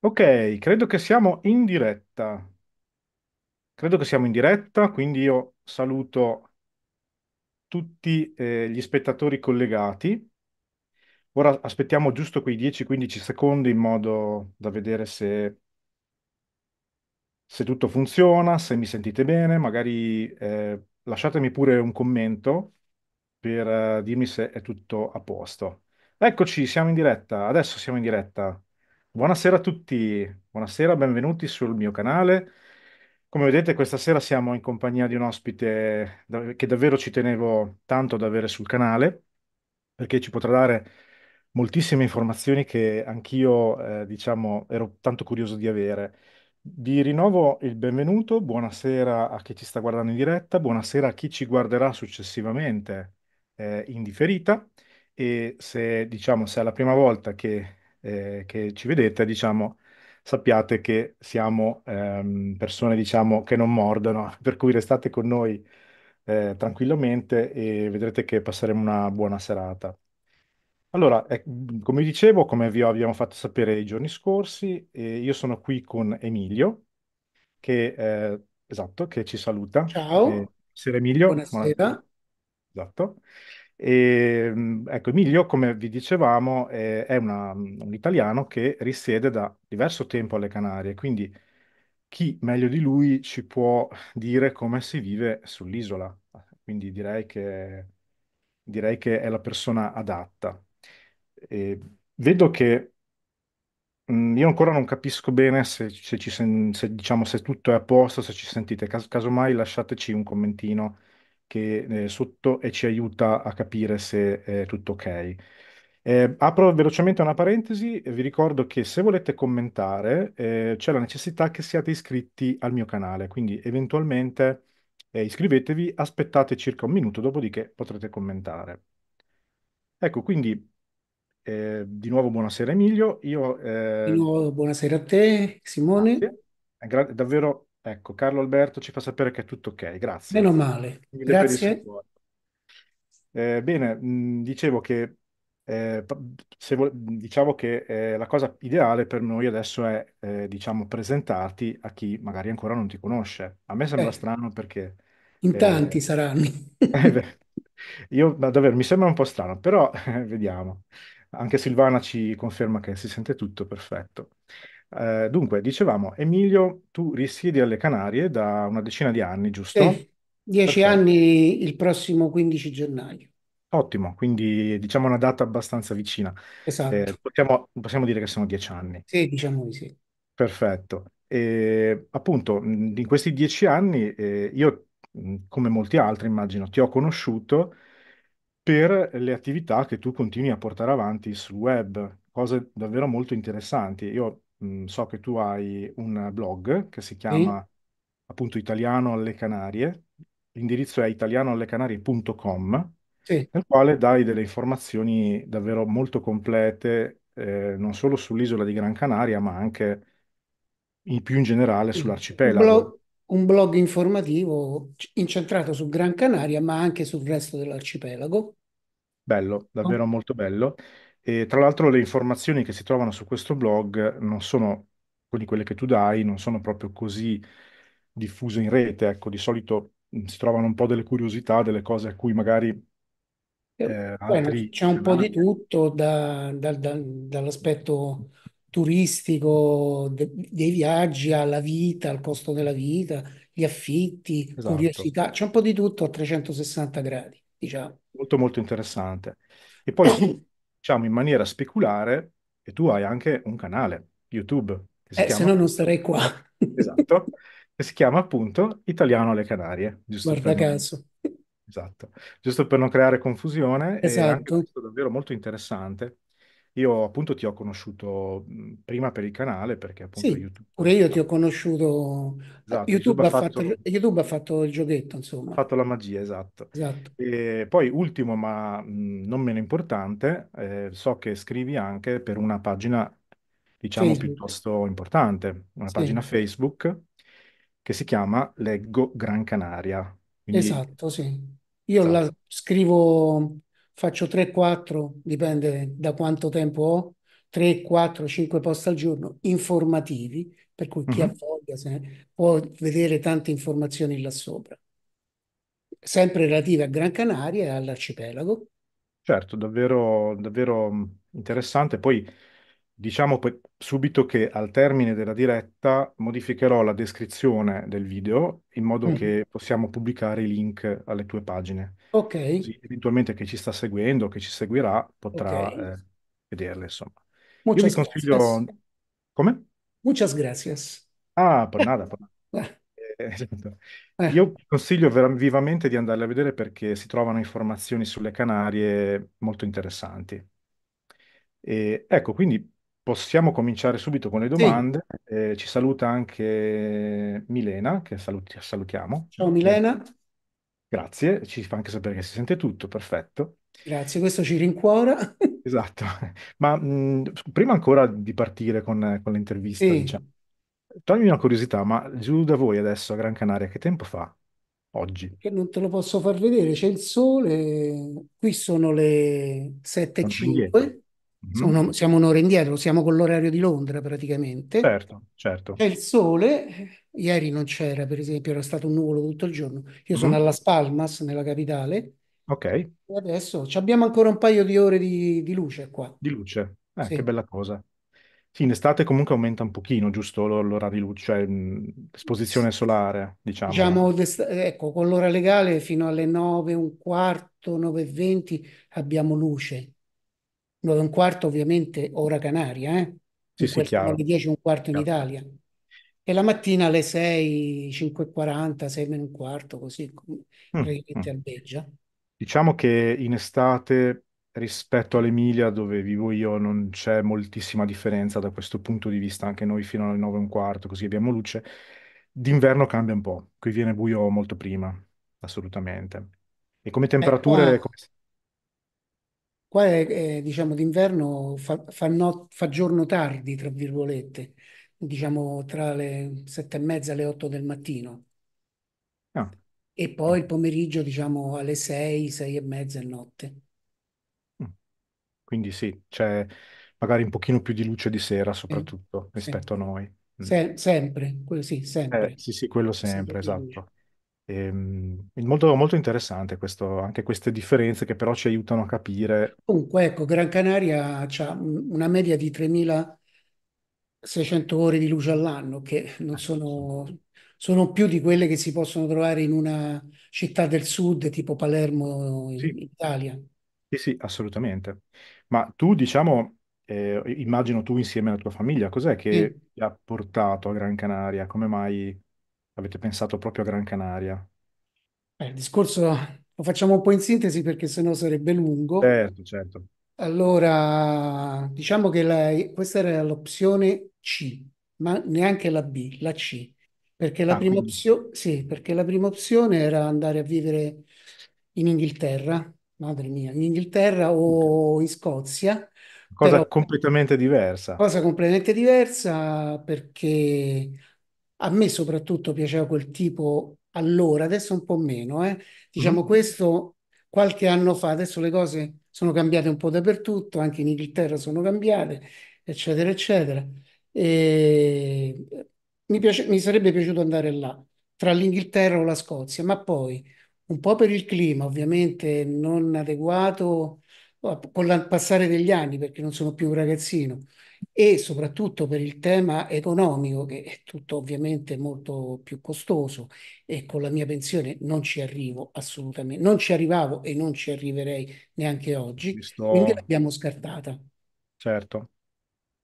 Ok, credo che siamo in diretta. Credo che siamo in diretta, quindi io saluto tutti eh, gli spettatori collegati. Ora aspettiamo giusto quei 10-15 secondi in modo da vedere se, se tutto funziona, se mi sentite bene. Magari eh, lasciatemi pure un commento per eh, dirmi se è tutto a posto. Eccoci, siamo in diretta. Adesso siamo in diretta. Buonasera a tutti, buonasera, benvenuti sul mio canale. Come vedete, questa sera siamo in compagnia di un ospite che davvero ci tenevo tanto ad avere sul canale, perché ci potrà dare moltissime informazioni che anch'io, eh, diciamo, ero tanto curioso di avere. Vi rinnovo il benvenuto, buonasera a chi ci sta guardando in diretta, buonasera a chi ci guarderà successivamente, eh, in differita. E se, diciamo, se è la prima volta che eh, che ci vedete, diciamo, sappiate che siamo ehm, persone, diciamo, che non mordono, per cui restate con noi eh, tranquillamente e vedrete che passeremo una buona serata. Allora, eh, come dicevo, come vi abbiamo fatto sapere i giorni scorsi, io sono qui con Emilio, che, eh, esatto, che ci saluta. Ciao, Sera Emilio, buonasera. buonasera. Esatto. E, ehm, ecco, Emilio, come vi dicevamo, è, è una- un italiano che risiede da diverso tempo alle Canarie, quindi chi meglio di lui ci può dire come si vive sull'isola? Quindi direi che, direi che è la persona adatta. E ehm, vedo che Mm, Io ancora non capisco bene se, se ci sen- se, diciamo, se tutto è a posto, se ci sentite. Cas- casomai lasciateci un commentino che eh, sotto e ci aiuta a capire se è tutto ok. Eh, apro velocemente una parentesi, e vi ricordo che se volete commentare eh, c'è la necessità che siate iscritti al mio canale, quindi eventualmente eh, iscrivetevi, aspettate circa un minuto, dopodiché potrete commentare. Ecco, quindi eh, di nuovo buonasera Emilio. Io, eh, di nuovo buonasera a te Simone. Grazie, davvero Ecco, Carlo Alberto ci fa sapere che è tutto ok, grazie. Meno male, Quindi grazie. Eh, bene, mh, mm, dicevo che, eh, vo- diciamo che eh, la cosa ideale per noi adesso è, eh, diciamo, presentarti a chi magari ancora non ti conosce. A me sembra eh. strano perché... In eh, tanti saranno. beh, io, davvero, mi sembra un po' strano, però vediamo. Anche Silvana ci conferma che si sente tutto perfetto. Eh, dunque, dicevamo, Emilio, tu risiedi alle Canarie da una decina di anni, giusto? Sì, eh, dieci Perfetto. anni il prossimo 15 gennaio. Ottimo, quindi diciamo una data abbastanza vicina. Esatto. Eh, possiamo, possiamo dire che sono dieci anni. Sì, diciamo di sì. Perfetto. E, appunto, in questi dieci anni eh, io, mm, come molti altri, immagino, ti ho conosciuto per le attività che tu continui a portare avanti sul web, cose davvero molto interessanti. Io Mhmm, so che tu hai un blog che si chiama appunto Italiano alle Canarie, l'indirizzo è italianoallecanarie.com, nel quale dai delle informazioni davvero molto complete, eh, non solo sull'isola di Gran Canaria, ma anche in più in generale sull'arcipelago. Un blog, un blog informativo incentrato su Gran Canaria, ma anche sul resto dell'arcipelago. Bello, davvero molto bello. E tra l'altro le informazioni che si trovano su questo blog non sono, quindi quelle che tu dai, non sono proprio così diffuse in rete. Ecco, di solito mm, si trovano un po' delle curiosità, delle cose a cui magari eh, eh Bene, altri... c'è un po' di tutto da- dal- dal- dall'aspetto turistico de- dei viaggi alla vita, al costo della vita, gli affitti, Esatto, curiosità, c'è un po' di tutto a 360 gradi, diciamo. molto molto interessante. E poi diciamo, in maniera speculare e tu hai anche un canale YouTube. Che eh, chiama... se no non sarei qua. esatto, che si chiama appunto Italiano alle Canarie. Giusto Guarda per... caso. Esatto, giusto per non creare confusione. Esatto. È davvero molto interessante io appunto ti ho conosciuto mhmm, prima per il canale perché appunto sì, YouTube... pure io ti ho conosciuto... Esatto, YouTube, YouTube, ha fatto... Fatto... YouTube, ha fatto... il giochetto, insomma. fatto la magia, esatto. esatto. E poi ultimo, ma mhmm, non meno importante, eh, so che scrivi anche per una pagina, diciamo, Facebook. piuttosto importante, una sì. pagina Facebook che si chiama Leggo Gran Canaria. Quindi... Esatto, sì. Io esatto. la scrivo faccio 3-4, dipende da quanto tempo ho, 3, 4, 5 post al giorno informativi, per cui chi mm-hmm. ha mhm. voglia ne, può vedere tante informazioni là sopra, sempre relative a Gran Canaria e all'arcipelago. Certo, davvero, davvero interessante. Poi Diciamo subito che al termine della diretta modificherò la descrizione del video in modo mm. che possiamo pubblicare i link alle tue pagine. Ok. Così eventualmente chi ci sta seguendo, chi ci seguirà, potrà okay. eh, vederle, insomma. Muchas Io vi consiglio... Gracias. Come? Muchas gracias. Ah, per nada. Per ah. eh, esatto. eh. Io consiglio vivamente di andarle a vedere perché si trovano informazioni sulle Canarie molto interessanti. E, ecco, quindi Possiamo cominciare subito con le domande. Eh, ci saluta anche Milena, che salut- salutiamo. ciao Milena, grazie, ci fa anche sapere che si sente tutto, perfetto. grazie, questo ci rincuora. Esatto. Ma mh, prima ancora di partire con, con l'intervista, Sì, diciamo, toglimi una curiosità, ma giù da voi adesso a Gran Canaria, che tempo fa oggi? che non te lo posso far vedere, c'è il sole, qui sono le Sono indietro. 7.05, Mhm. Sono, siamo un'ora indietro, siamo con l'orario di Londra praticamente. Certo, certo. C'è il sole, eh, ieri non c'era per esempio, era stato un nuvolo tutto il giorno. Io sono mm a Las Palmas, nella capitale. Ok. E adesso abbiamo ancora un paio di ore di, di luce qua. Di luce, eh, sì. che bella cosa. Sì, in estate comunque aumenta un pochino, giusto, l'ora di luce, cioè l'esposizione solare, diciamo. Diciamo, ecco, con l'ora legale fino alle 9, un quarto, 9 e 20 abbiamo luce. 9 e un quarto ovviamente ora Canaria, eh? Sì, sì, chiaro. 10 e un quarto in Italia. E la mattina alle 6, 5.40, 6 meno un quarto, così, praticamente mm. Eh, mm. Diciamo che in estate rispetto all'Emilia dove vivo io non c'è moltissima differenza da questo punto di vista, anche noi fino alle 9 e un quarto, così abbiamo luce. D'inverno cambia un po', qui viene buio molto prima, assolutamente. E come temperature, eh, qua... come, Qua è, è, diciamo d'inverno fa, fa, not- fa giorno tardi, tra virgolette, diciamo tra le sette e mezza e le otto del mattino. Ah. E poi il pomeriggio, diciamo alle sei, sei e mezza e notte. Mm. Quindi sì, c'è magari un pochino più di luce di sera Sì, soprattutto rispetto a noi. Mm. Se- sempre, que- sì, Eh, sempre, sì, sì, quello sempre sempre, più luce. esatto. Ehm, molto, molto interessante questo, anche queste differenze che però ci aiutano a capire. Comunque, ecco, Gran Canaria ha una media di 3.600 ore di luce all'anno, che non eh, sono, sono più di quelle che si possono trovare in una città del sud, tipo Palermo in, Italia. Sì, sì, assolutamente. Ma tu, diciamo, eh, immagino tu insieme alla tua famiglia, cos'è che ti ha portato a Gran Canaria? Come mai? avete pensato proprio a Gran Canaria? il discorso lo facciamo un po' in sintesi perché sennò sarebbe lungo. Certo, certo. Allora, diciamo che la, questa era l'opzione C, ma neanche la B, la C, perché la, ah, prima, opzio- sì, perché la prima opzione era andare a vivere in Inghilterra, madre mia, in Inghilterra o in Scozia. Cosa completamente diversa. Cosa completamente diversa perché a me soprattutto piaceva quel tipo allora, adesso un po' meno, eh. Diciamo mm-hmm. questo qualche anno fa, adesso le cose sono cambiate un po' dappertutto, anche in Inghilterra sono cambiate, eccetera, eccetera. E... Mi, piace... mi sarebbe piaciuto andare là, tra l'Inghilterra o la Scozia, ma poi un po' per il clima, ovviamente non adeguato con il passare degli anni, perché non sono più un ragazzino, e soprattutto per il tema economico, che è tutto ovviamente molto più costoso, e con la mia pensione non ci arrivo assolutamente, non ci arrivavo e non ci arriverei neanche oggi, sto... quindi l'abbiamo scartata. Certo.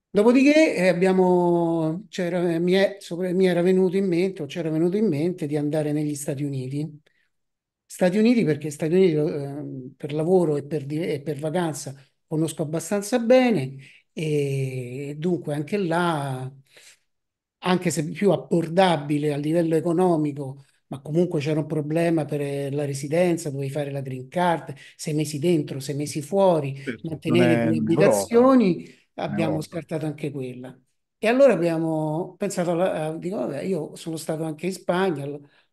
Dopodiché eh, abbiamo, mi, è, sopra, mi era venuto in mente, o c'era venuto in mente, di andare negli Stati Uniti Stati Uniti perché Stati Uniti eh, per lavoro e per, e per, vacanza conosco abbastanza bene e dunque anche là, anche se più abbordabile a livello economico, ma comunque c'era un problema per eh, la residenza, dovevi fare la green card, sei mesi dentro, sei mesi fuori, mantenere le abitazioni, abbiamo scartato anche quella. E allora abbiamo pensato, alla, dico, vabbè, io sono stato anche in Spagna,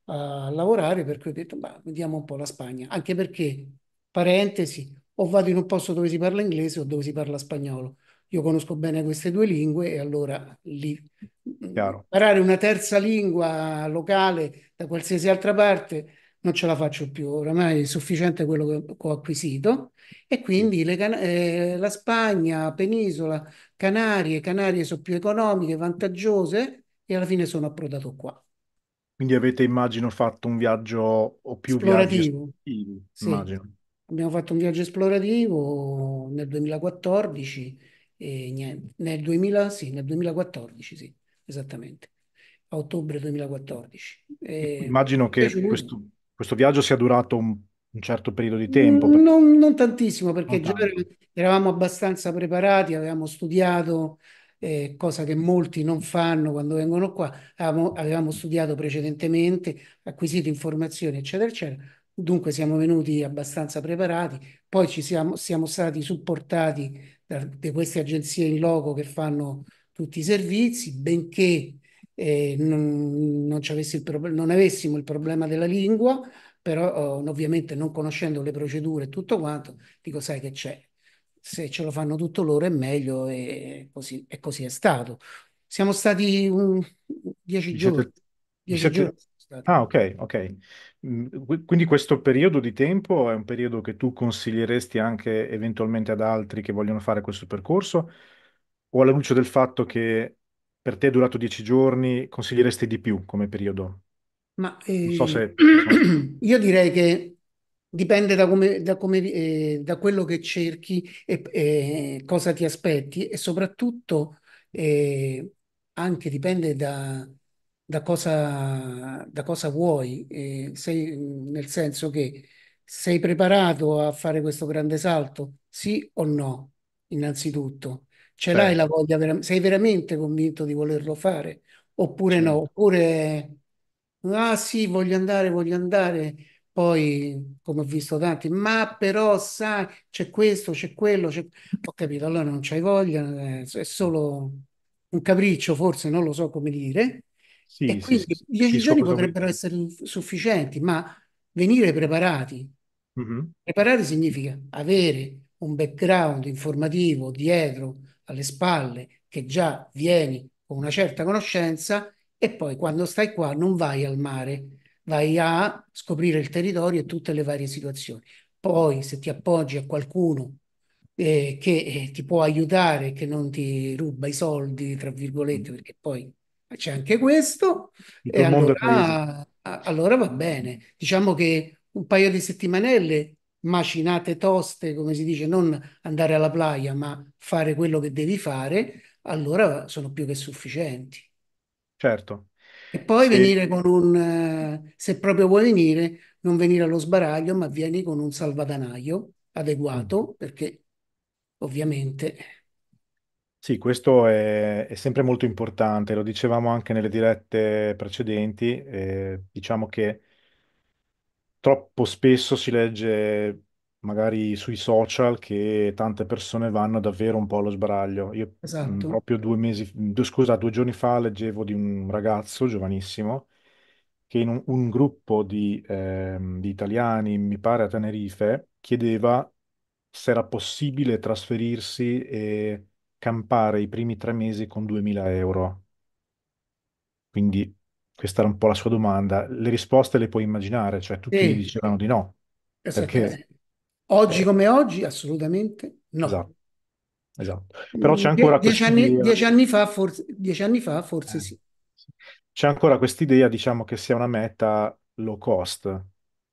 a lavorare, per cui ho detto, bah, vediamo un po' la Spagna, anche perché, parentesi, o vado in un posto dove si parla inglese o dove si parla spagnolo. Io conosco bene queste due lingue e allora lì mm, Chiaro. imparare una terza lingua locale da qualsiasi altra parte non ce la faccio più, oramai è sufficiente quello che ho acquisito e quindi can- eh, la Spagna, Penisola, Canarie, Canarie sono più economiche, vantaggiose e alla fine sono approdato qua. Quindi avete, immagino, fatto un viaggio o più esplorativo. viaggi sì. Abbiamo fatto un viaggio esplorativo nel 2014 e niente, nel, 2000, sì, nel 2014, sì, esattamente, a ottobre 2014. E immagino che questo, questo, viaggio sia durato un, un certo periodo di tempo. Mm, perché... Non, non, tantissimo, perché non già eravamo abbastanza preparati, avevamo studiato eh, cosa che molti non fanno quando vengono qua, avevamo, avevamo studiato precedentemente, acquisito informazioni, eccetera, eccetera. Dunque siamo venuti abbastanza preparati, poi ci siamo, siamo stati supportati da, da, queste agenzie in loco che fanno tutti i servizi, benché eh, non, non, il non avessimo il problema della lingua, però oh, ovviamente non conoscendo le procedure e tutto quanto, dico sai che c'è, se ce lo fanno tutto loro è meglio e così, e così è stato. Siamo stati um, dieci giorni. Dieci giorni Ah, ok, ok. Mm, quindi questo periodo di tempo è un periodo che tu consiglieresti anche eventualmente ad altri che vogliono fare questo percorso? O alla luce del fatto che per te è durato dieci giorni, consiglieresti di più come periodo? Ma, eh, so se... Ehm, io direi che dipende da, come, da, come, eh, da quello che cerchi e eh, cosa ti aspetti e soprattutto eh, anche dipende da, da, cosa, da cosa vuoi, eh, sei, nel senso che sei preparato a fare questo grande salto, sì o no, innanzitutto. Ce l'hai la certo. voglia, vera- sei veramente convinto di volerlo fare oppure no? Oppure, ah sì, voglio andare, voglio andare poi, come ho visto tanti, ma però sai, c'è questo, c'è quello, c'è... ho capito, allora non c'hai voglia, eh, è solo un capriccio, forse non lo so come dire. Sì, e quindi sì, sì, dieci giorni potrebbero essere sufficienti, ma venire preparati. Mm-hmm. significa avere un background informativo dietro alle spalle che già vieni con una certa conoscenza e poi quando stai qua non vai al mare vai a scoprire il territorio e tutte le varie situazioni. Poi se ti appoggi a qualcuno eh, che eh, ti può aiutare, che non ti ruba i soldi, tra virgolette, mm. perché poi c'è anche questo, e allora, allora va bene. Diciamo che un paio di settimanelle macinate toste, come si dice, non andare alla playa, ma fare quello che devi fare, allora sono più che sufficienti. Certo, e poi sì. venire con un, eh, se proprio vuoi venire, non venire allo sbaraglio, ma vieni con un salvadanaio adeguato, mm. perché ovviamente... Sì, questo è, è sempre molto importante, lo dicevamo anche nelle dirette precedenti, eh, diciamo che troppo spesso si legge magari sui social che tante persone vanno davvero un po' allo sbaraglio. Io mh, mm, Esatto. proprio due mesi, due- scusa, due giorni fa leggevo di un ragazzo giovanissimo che in un, un gruppo di, ehm, di italiani, mi pare a Tenerife, chiedeva se era possibile trasferirsi e campare i primi tre mesi con 2000 euro. Quindi questa era un po' la sua domanda. Le risposte le puoi immaginare, cioè tutti gli Sì, dicevano di no, perché esattamente. Oggi come oggi, assolutamente no. Esatto. esatto. Mm, Però c'è ancora Die- dieci, anni, dieci, anni fa forse, dieci anni fa forse eh. sì. C'è ancora quest'idea, diciamo, che sia una meta low cost,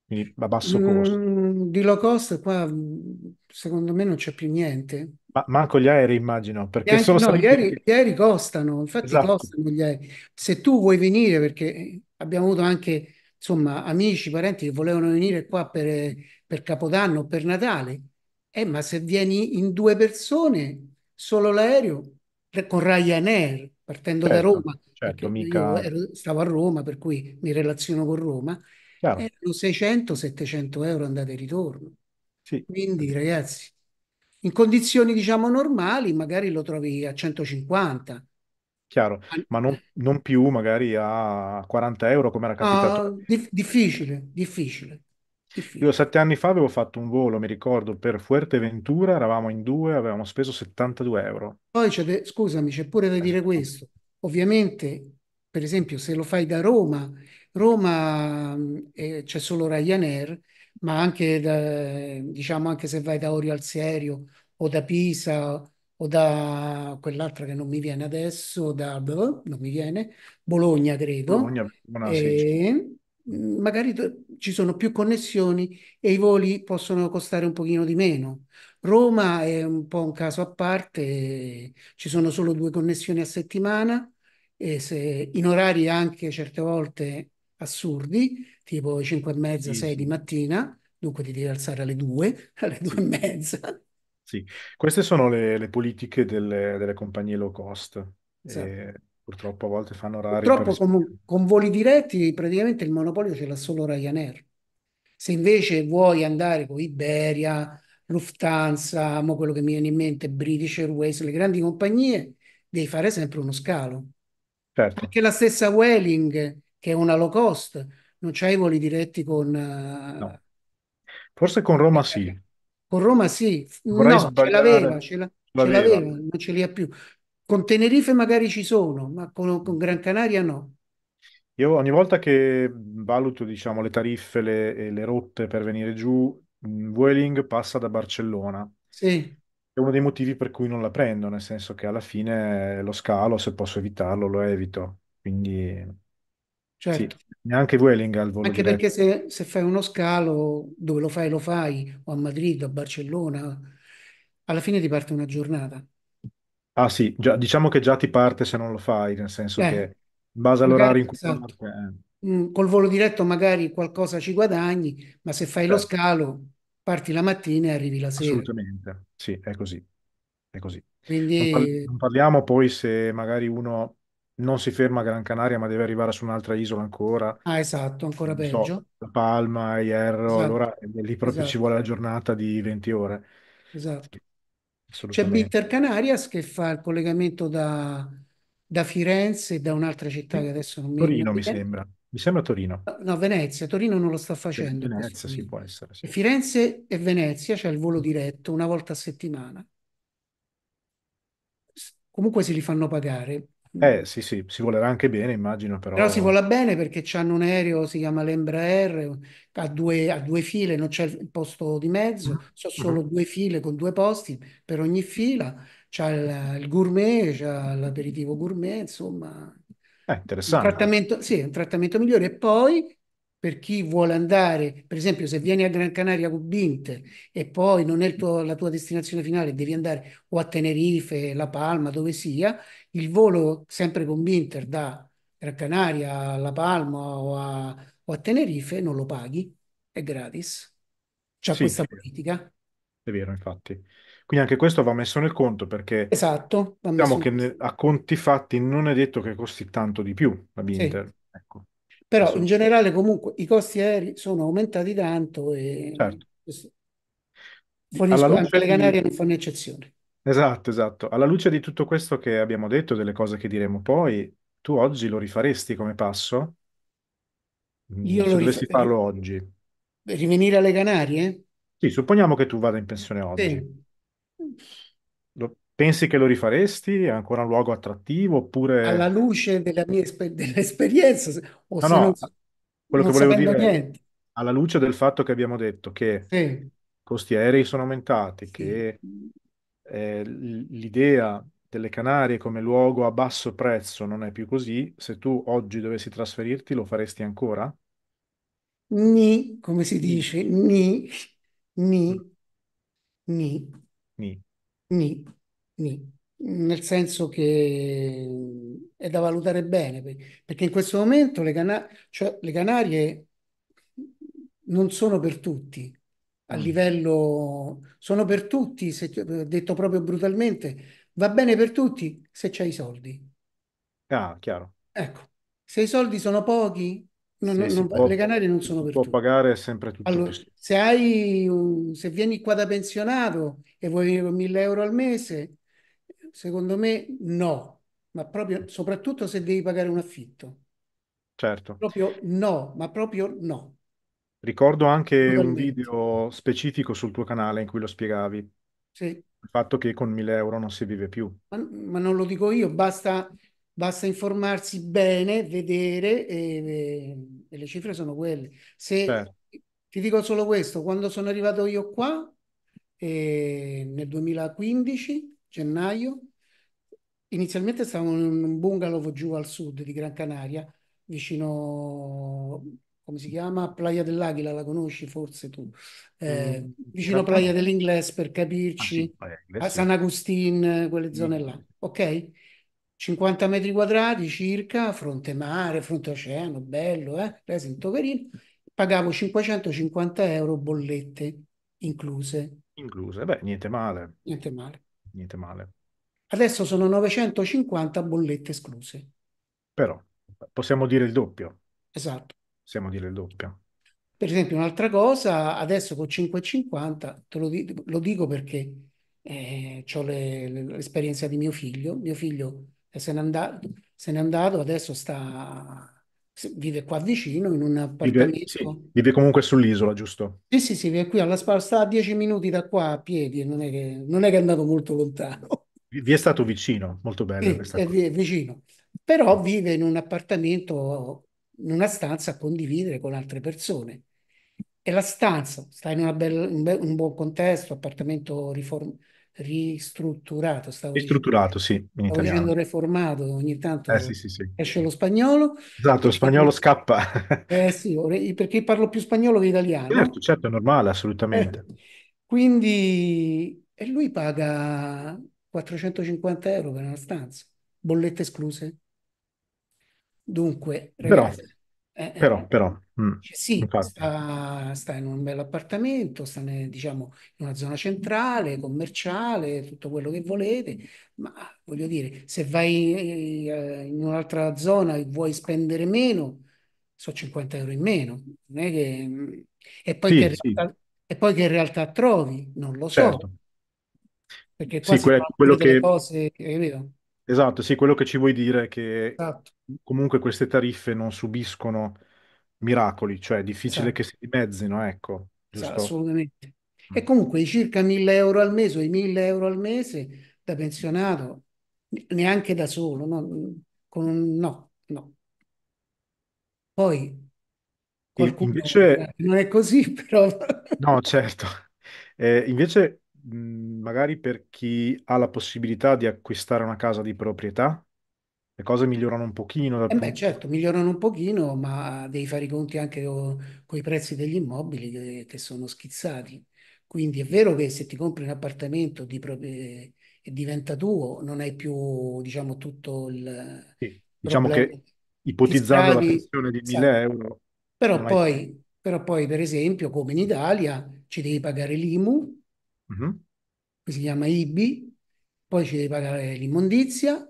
quindi a basso mm, costo. Mm, di low cost qua mm, secondo me non c'è più niente. Ma manco gli aerei immagino, perché anche, sono no, stati... gli, aerei, gli aerei costano, infatti esatto. costano gli aerei. Se tu vuoi venire, perché abbiamo avuto anche, insomma, amici, parenti che volevano venire qua per per Capodanno, o per Natale. Eh, ma se vieni in due persone, solo l'aereo, con Ryanair, partendo certo, da Roma, certo, mica... ero, stavo a Roma, per cui mi relaziono con Roma, Chiaro. erano 600-700 euro andate e ritorno. Sì. Quindi, ragazzi, in condizioni, diciamo, normali, magari lo trovi a 150. Chiaro, ma non, non più magari a 40 euro come era capitato. Ah, di- difficile, difficile. Difficile. Io sette anni fa avevo fatto un volo, mi ricordo, per Fuerteventura, eravamo in due, avevamo speso 72 euro. Poi c'è, scusami, c'è pure da eh. dire questo. Ovviamente, per esempio, se lo fai da Roma, Roma mm, eh, c'è solo Ryanair, ma anche, da, diciamo, anche se vai da Orio al Serio o da Pisa o da quell'altra che non mi viene adesso, da boh, non mi viene, Bologna credo. Bologna, buona, e, Mhmm, magari ci sono più connessioni e i voli possono costare un pochino di meno. Roma è un po' un caso a parte, ci sono solo due connessioni a settimana e se, in orari anche certe volte assurdi, tipo 5 e mezza, 6 di mattina, dunque ti devi alzare alle 2, alle 2 e mezza. Sì, queste sono le, le politiche delle, delle, compagnie low cost. Esatto. Purtroppo a volte fanno orari. Purtroppo per... con, con voli diretti praticamente il monopolio ce l'ha solo Ryanair. Se invece vuoi andare con Iberia, Lufthansa, mo quello che mi viene in mente, British Airways, le grandi compagnie, devi fare sempre uno scalo. Certo. Anche la stessa Welling, che è una low cost, non c'hai voli diretti con... Eh, no. Forse con Roma sì. Con Roma sì. Vorrei no, sbagliare. ce l'aveva, ce, l'aveva, ce l'aveva, non ce li ha più. Con Tenerife magari ci sono, ma con, con Gran Canaria no. Io ogni volta che valuto, diciamo, le tariffe le, e le rotte per venire giù, mm, Vueling passa da Barcellona. Sì. È uno dei motivi per cui non la prendo, nel senso che alla fine lo scalo, se posso evitarlo, lo evito. Quindi certo. sì, neanche Vueling al volo Anche diretto. perché se, se, fai uno scalo, dove lo fai, lo fai, o a Madrid, o a Barcellona, alla fine ti parte una giornata. Ah sì, già, diciamo che già ti parte se non lo fai, nel senso eh, che in base magari all'orario in cui esatto. parte, eh. Mm, col volo diretto magari qualcosa ci guadagni, ma se fai lo certo, scalo parti la mattina e arrivi la sera. assolutamente, sì, è così, è così. Non, Quindi parliamo poi se magari uno non si ferma a Gran Canaria ma deve arrivare su un'altra isola ancora, Ah, esatto, ancora so, peggio. La Palma, Hierro, esatto. allora eh, lì proprio ci esatto. vuole la giornata di 20 ore. esatto. C'è Bitter Canarias che fa il collegamento da, da Firenze e da un'altra città che adesso non mi Torino, mi sembra. Mi sembra Torino. No, Venezia. Torino non lo sta facendo. Sì, Venezia, sì, può essere. Sì. Firenze e Venezia c'è il volo diretto una volta a settimana. Comunque se li fanno pagare. Eh mm. sì, sì, si volerà anche bene, immagino, Però si però vola bene perché c'hanno un aereo, si chiama l'Embraer, ha due, due file, non c'è il posto di mezzo, sono mm-hmm. solo due file con due posti per ogni fila, c'ha il, il gourmet, c'ha l'aperitivo gourmet, insomma, è eh, un interessante. trattamento, sì, un trattamento migliore. E poi per chi vuole andare, per esempio, se vieni a Gran Canaria con Binte e poi non è il tuo- la tua destinazione finale, devi andare o a Tenerife, La Palma, dove sia, il volo sempre con Binter da Gran Canaria alla Palma o a, o a, Tenerife non lo paghi, è gratis. C'è sì, questa politica. È vero, infatti. Quindi anche questo va messo nel conto perché esatto, diciamo che ne, a conti fatti non è detto che costi tanto di più la Binter. Sì. Ecco. Però in generale comunque i costi aerei sono aumentati tanto e certo. Fornisco, anche le Canarie di... non fanno eccezione. Esatto, esatto. Alla luce di tutto questo che abbiamo detto, delle cose che diremo poi, tu oggi lo rifaresti come passo? Mm, Io Se dovessi rifarei farlo oggi. rivenire alle Canarie? Sì, supponiamo che tu vada in pensione oggi. Sì. pensi che lo rifaresti? È ancora un luogo attrattivo? Alla Oppure... luce della mia esper- dell'esperienza, o se non, no, sa- quello che non volevo sapendo dire è, alla luce del fatto che abbiamo detto che i costi aerei sono aumentati, sì. che eh, l'idea delle Canarie come luogo a basso prezzo non è più così, se tu oggi dovessi trasferirti lo faresti ancora? Ni, come si dice, ni, ni, ni, ni, ni, ni. Nel senso che è da valutare bene, perché in questo momento le, Cana- cioè le Canarie non sono per tutti a mm. livello sono per tutti, se, eh, detto proprio brutalmente, va bene per tutti se c'hai i soldi. Ah, chiaro. Ecco, se i soldi sono pochi, non, sì, non, non, può, le Canarie non sono per può tutti. pagare sempre tutto. Allora, se, hai un, se vieni qua da pensionato e vuoi venire con 1000 euro al mese, secondo me no, ma proprio, soprattutto se devi pagare un affitto. Certo. Proprio no, ma proprio no. Ricordo anche un Totalmente. video specifico sul tuo canale in cui lo spiegavi, Sì. il fatto che con 1000 euro non si vive più. Ma, ma non lo dico io, basta, basta informarsi bene, vedere e, e le cifre sono quelle. Se Certo. ti dico solo questo, quando sono arrivato io qua, eh, nel 2015, gennaio, inizialmente stavamo in un bungalow giù al sud di Gran Canaria, vicino come si chiama? Playa dell'Aquila, la conosci forse tu? Eh, mm, vicino a Playa dell'Ingles per capirci, ah, sì, a San Agustin, quelle mm. zone mm. là, ok? 50 metri quadrati circa, fronte mare, fronte oceano, bello, eh? Resinto carino. Pagavo 550 euro bollette incluse. Incluse, beh, niente male. Niente male. Niente male. Adesso sono 950 bollette escluse. Però possiamo dire il doppio. Esatto possiamo dire il doppio. Per esempio, un'altra cosa, adesso con 5,50, te lo, di- lo dico perché eh, ho le, le, l'esperienza di mio figlio. Mio figlio eh, se n'è andato, se n'è andato adesso sta, vive qua vicino in un appartamento. Vive, sì, vive comunque sull'isola, giusto? Sì, sì, sì, vive qui alla Spal, sta a 10 minuti da qua a piedi, non è che, non è, che è andato molto lontano. Vi è stato vicino, molto bello. Sì, è, è vicino, però vive in un appartamento in una stanza a condividere con altre persone. E la stanza sta in bella, un, be- un, buon contesto, appartamento riform- ristrutturato. Stavo ristrutturato, dicendo, sì, in stavo italiano. dicendo reformato, ogni tanto eh, sì, sì, sì. esce lo spagnolo. Esatto, lo spagnolo scappa. Eh sì, perché parlo più spagnolo che italiano. Certo, certo, è normale, assolutamente. Eh, quindi, e lui paga 450 euro per una stanza, bollette escluse. Dunque, ragazzi, però, eh, eh, però, però mh, mm, eh, sì, sta, sta, in un bel appartamento, sta ne, diciamo, in una zona centrale, commerciale, tutto quello che volete, ma voglio dire, se vai eh, in un'altra zona e vuoi spendere meno, sono 50 euro in meno, che... Mm, e, poi sì, che realtà, e, poi che in realtà trovi, non lo so. Certo. Perché poi sì, quello, quello che... cose, capito? Esatto, sì, quello che ci vuoi dire è che esatto. comunque queste tariffe non subiscono miracoli, cioè è difficile che esatto. si dimezzino, ecco, giusto? assolutamente. Mm. E comunque i circa 1000 euro al mese o i 1000 euro al mese da pensionato, neanche da solo, no, con un- no, no. Poi E qualcuno invece, non è così, però no, certo, Eh, invece Mhmm, magari per chi ha la possibilità di acquistare una casa di proprietà, le cose migliorano un pochino. dal Eh beh, punto- certo, migliorano un pochino, ma devi fare i conti anche con i prezzi degli immobili che, che sono schizzati. Quindi è vero che se ti compri un appartamento di pro- eh, e diventa tuo, non hai più, diciamo, tutto il Sì, diciamo problema. che ipotizzando la scavi, pensione di esatto. 1000 euro, Però non hai... poi, però poi, per esempio, come in Italia, ci devi pagare l'IMU che mhm. si chiama IBI, poi ci devi pagare l'immondizia,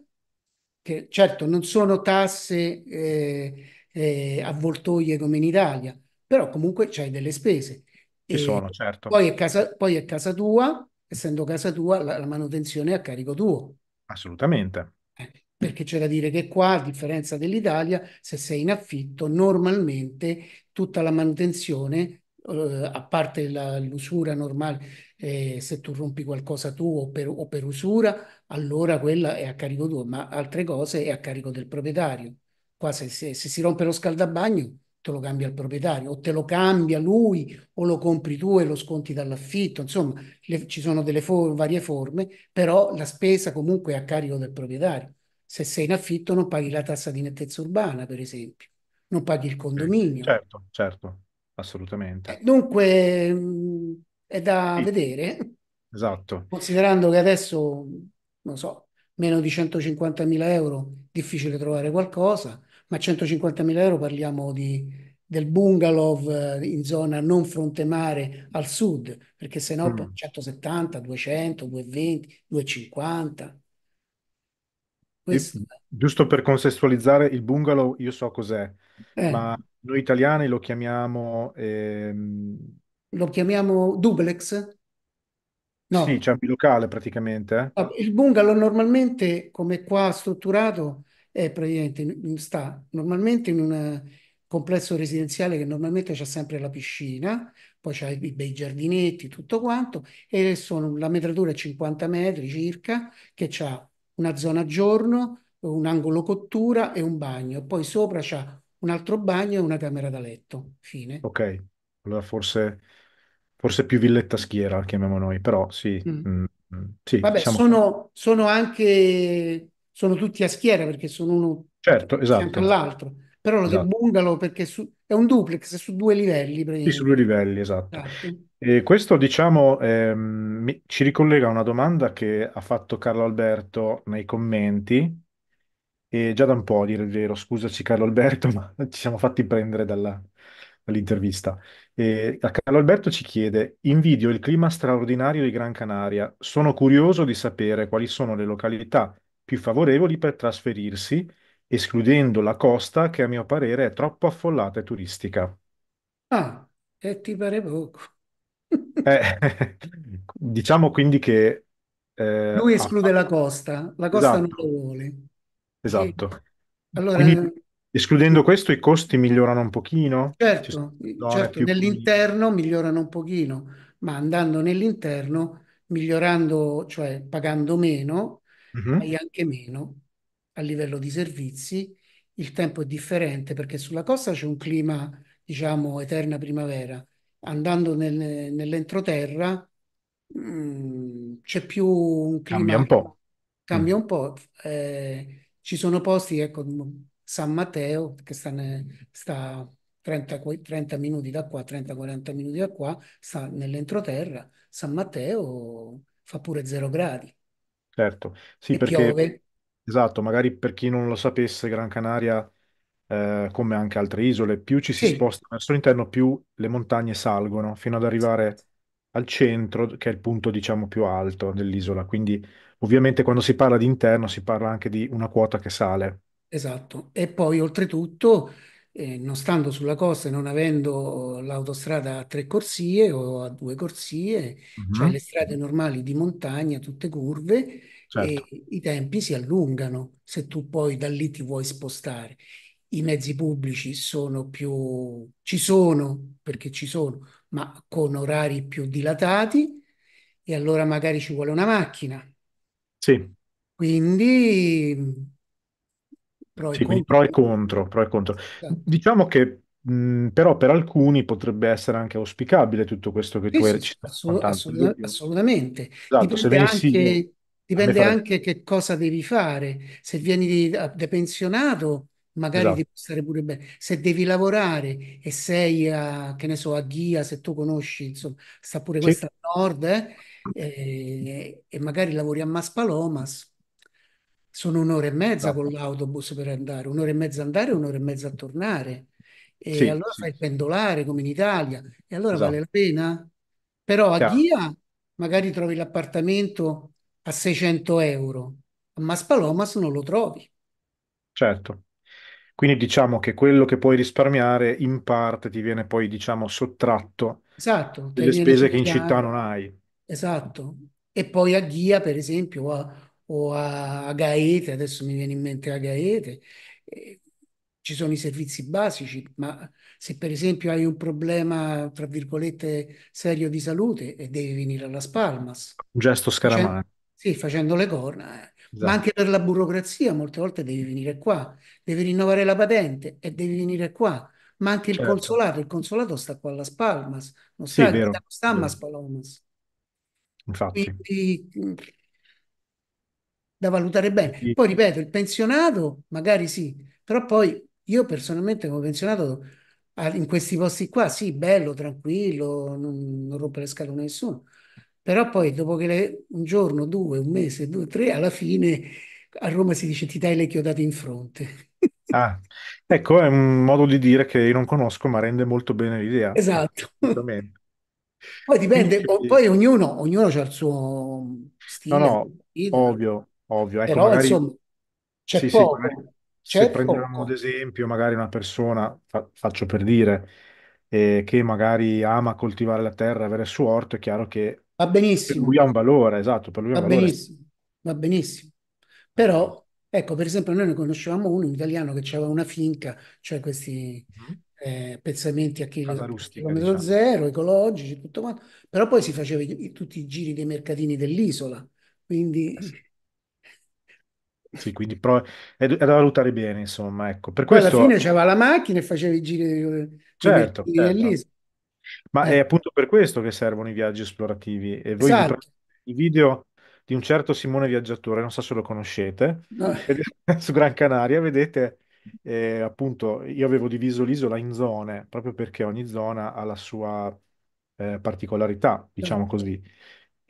che certo non sono tasse eh, eh, avvoltoie come in Italia, però comunque c'hai delle spese. Ci sono, certo. Poi è, casa, poi è casa tua, essendo casa tua, la, la manutenzione è a carico tuo. Assolutamente. Eh, perché c'è da dire che qua, a differenza dell'Italia, se sei in affitto, normalmente tutta la manutenzione, eh, a parte la, l'usura normale eh, se tu rompi qualcosa tu o per, o per, usura, allora quella è a carico tuo, ma altre cose è a carico del proprietario. Qua se, se, se si rompe lo scaldabagno te lo cambia il proprietario, o te lo cambia lui, o lo compri tu e lo sconti dall'affitto, insomma le, ci sono delle for- varie forme, però la spesa comunque è a carico del proprietario. Se sei in affitto non paghi la tassa di nettezza urbana, per esempio, non paghi il condominio. Certo, certo, assolutamente. Eh, dunque, è da vedere. Esatto. Considerando che adesso, non so, meno di 150.000 euro, difficile trovare qualcosa, ma 150.000 euro parliamo di, del bungalow eh, in zona non fronte mare al sud, perché se no mm. 170, 200, 220, 250. Questo... giusto per contestualizzare il bungalow, io so cos'è, eh. ma noi italiani lo chiamiamo ehm, lo chiamiamo duplex? No. Sì, c'è un bilocale praticamente. Eh. Il bungalow normalmente, come qua strutturato, è praticamente, sta normalmente in un eh, complesso residenziale che normalmente c'è sempre la piscina, poi c'è i bei giardinetti, tutto quanto, e sono, la metratura è 50 metri circa, che ha una zona giorno, un angolo cottura e un bagno. Poi sopra c'è un altro bagno e una camera da letto. Fine. Ok, allora forse forse più villetta schiera, chiamiamo noi, però sì. Mm. Mm, mm sì Vabbè, diciamo sono, sono, anche, sono tutti a schiera perché sono uno certo, esatto. all'altro, però lo esatto. bungalow perché su, è un duplex su due livelli. Sì, su due livelli, esatto. esatto. E questo, diciamo, ehm, ci ricollega a una domanda che ha fatto Carlo Alberto nei commenti, e già da un po' a dire il vero, scusaci Carlo Alberto, ma ci siamo fatti prendere dalla, all'intervista. E Carlo Alberto ci chiede: Invidio il clima straordinario di Gran Canaria. Sono curioso di sapere quali sono le località più favorevoli per trasferirsi, escludendo la costa che a mio parere è troppo affollata e turistica. Ah, e ti pare poco. Eh, diciamo quindi che. eh, Lui esclude ah, la costa, la costa non esatto. lo vuole. esatto. E allora, quindi Escludendo questo, i costi migliorano un pochino? Certo, certo nell'interno migliorano un pochino, ma andando nell'interno, migliorando, cioè pagando meno, uh-huh. hai anche meno a livello di servizi. Il tempo è differente perché sulla costa c'è un clima, diciamo, eterna primavera. Andando nel, nell'entroterra mh, mm, c'è più un clima... Cambia un po'. Cambia mm. un po'. Eh, ci sono posti, ecco, San Matteo, che sta, ne, sta 30, 30, minuti da qua, 30-40 minuti da qua, sta nell'entroterra, San Matteo fa pure zero gradi. Certo, sì, e perché... Piove. Esatto, magari per chi non lo sapesse, Gran Canaria, eh, come anche altre isole, più ci si sì. sposta verso l'interno, più le montagne salgono, fino ad arrivare esatto. al centro, che è il punto, diciamo, più alto dell'isola. Quindi, ovviamente, quando si parla di interno, si parla anche di una quota che sale. Esatto, e poi oltretutto, eh, non stando sulla costa e non avendo l'autostrada a tre corsie o a due corsie, cioè le strade normali di montagna, tutte curve, Certo. i tempi si allungano se tu poi da lì ti vuoi spostare. I mezzi pubblici sono più, ci sono perché ci sono, ma con orari più dilatati, e allora magari ci vuole una macchina. Sì, Quindi pro e, sì, contro. Pro e contro. Pro e contro. Esatto. Diciamo che mh, però per alcuni potrebbe essere anche auspicabile tutto questo che sì, tu hai sì, assolut- assolut- assolutamente. Esatto, Dipende anche, dipende fare... che cosa devi fare. Se vieni depensionato, magari esatto. devi stare pure bene. Se devi lavorare e sei a, che ne so, a Ghia, se tu conosci, insomma, sta pure sì. questa a nord, eh, e, e magari lavori a Maspalomas, sono un'ora e mezza esatto. con l'autobus per andare, un'ora e mezza andare e un'ora e mezza a tornare. E sì, allora sì. fai pendolare come in Italia, e allora vale esatto. la pena? Però Chiaro. a Ghia magari trovi l'appartamento a 600 euro, a Maspalomas non lo trovi. Certo. Quindi diciamo che quello che puoi risparmiare in parte ti viene poi, diciamo, sottratto esatto, delle spese che in città non hai. Esatto. E poi a Ghia, per esempio, a o a Gaete, adesso mi viene in mente a Gaete, eh, ci sono i servizi basici, ma se per esempio hai un problema, tra virgolette, serio di salute e eh, devi venire alla Spalmas. Un gesto scaramano. Sì, facendo le corna. Eh. Esatto. anche per la burocrazia molte volte devi venire qua, devi rinnovare la patente e devi venire qua. Ma anche il certo. consolato, il consolato sta qua alla Spalmas, non sta, sì, vero, sta a Spalomas. Infatti. Quindi, da valutare bene. Poi ripeto, il pensionato magari sì, però poi io personalmente come pensionato ah, in questi posti qua, sì, bello, tranquillo, non, non rompe scatole a nessuno, però poi dopo che le, un giorno, due, un mese, due, tre, alla fine a Roma si dice ti dai le chiodate in fronte. Ah, ecco, è un modo di dire che io non conosco, ma rende molto bene l'idea. Esatto. Poi dipende, Quindi, poi ognuno, ognuno ha il suo stile. No, no, ovvio ovvio. Ecco, Però magari... insomma, c'è sì, sì, poco, magari c'è se prendiamo ad poco. esempio magari una persona, fa- faccio per dire, eh, che magari ama coltivare la terra, avere il suo orto, è chiaro che Va per lui benissimo, ha un valore, esatto, per lui ha va valore. benissimo, va benissimo. Però, ecco, per esempio, noi ne conoscevamo uno, un italiano, che aveva una finca, cioè questi mm-hmm. eh, pezzamenti a Casa chilo- rustica, chilometro diciamo. zero, ecologici, tutto quanto, però poi si faceva i- tutti i giri dei mercatini dell'isola, quindi eh sì, quindi pro- è, da valutare bene, insomma, ecco. Per Poi questo... alla fine c'era la macchina e facevi i giri certo, giri certo. lì. Ma è eh. appunto per questo che servono i viaggi esplorativi. E voi esatto. i video di un certo Simone Viaggiatore, non so se lo conoscete, su Gran Canaria, vedete eh, appunto, io avevo diviso l'isola in zone, proprio perché ogni zona ha la sua eh, particolarità, diciamo esatto. così.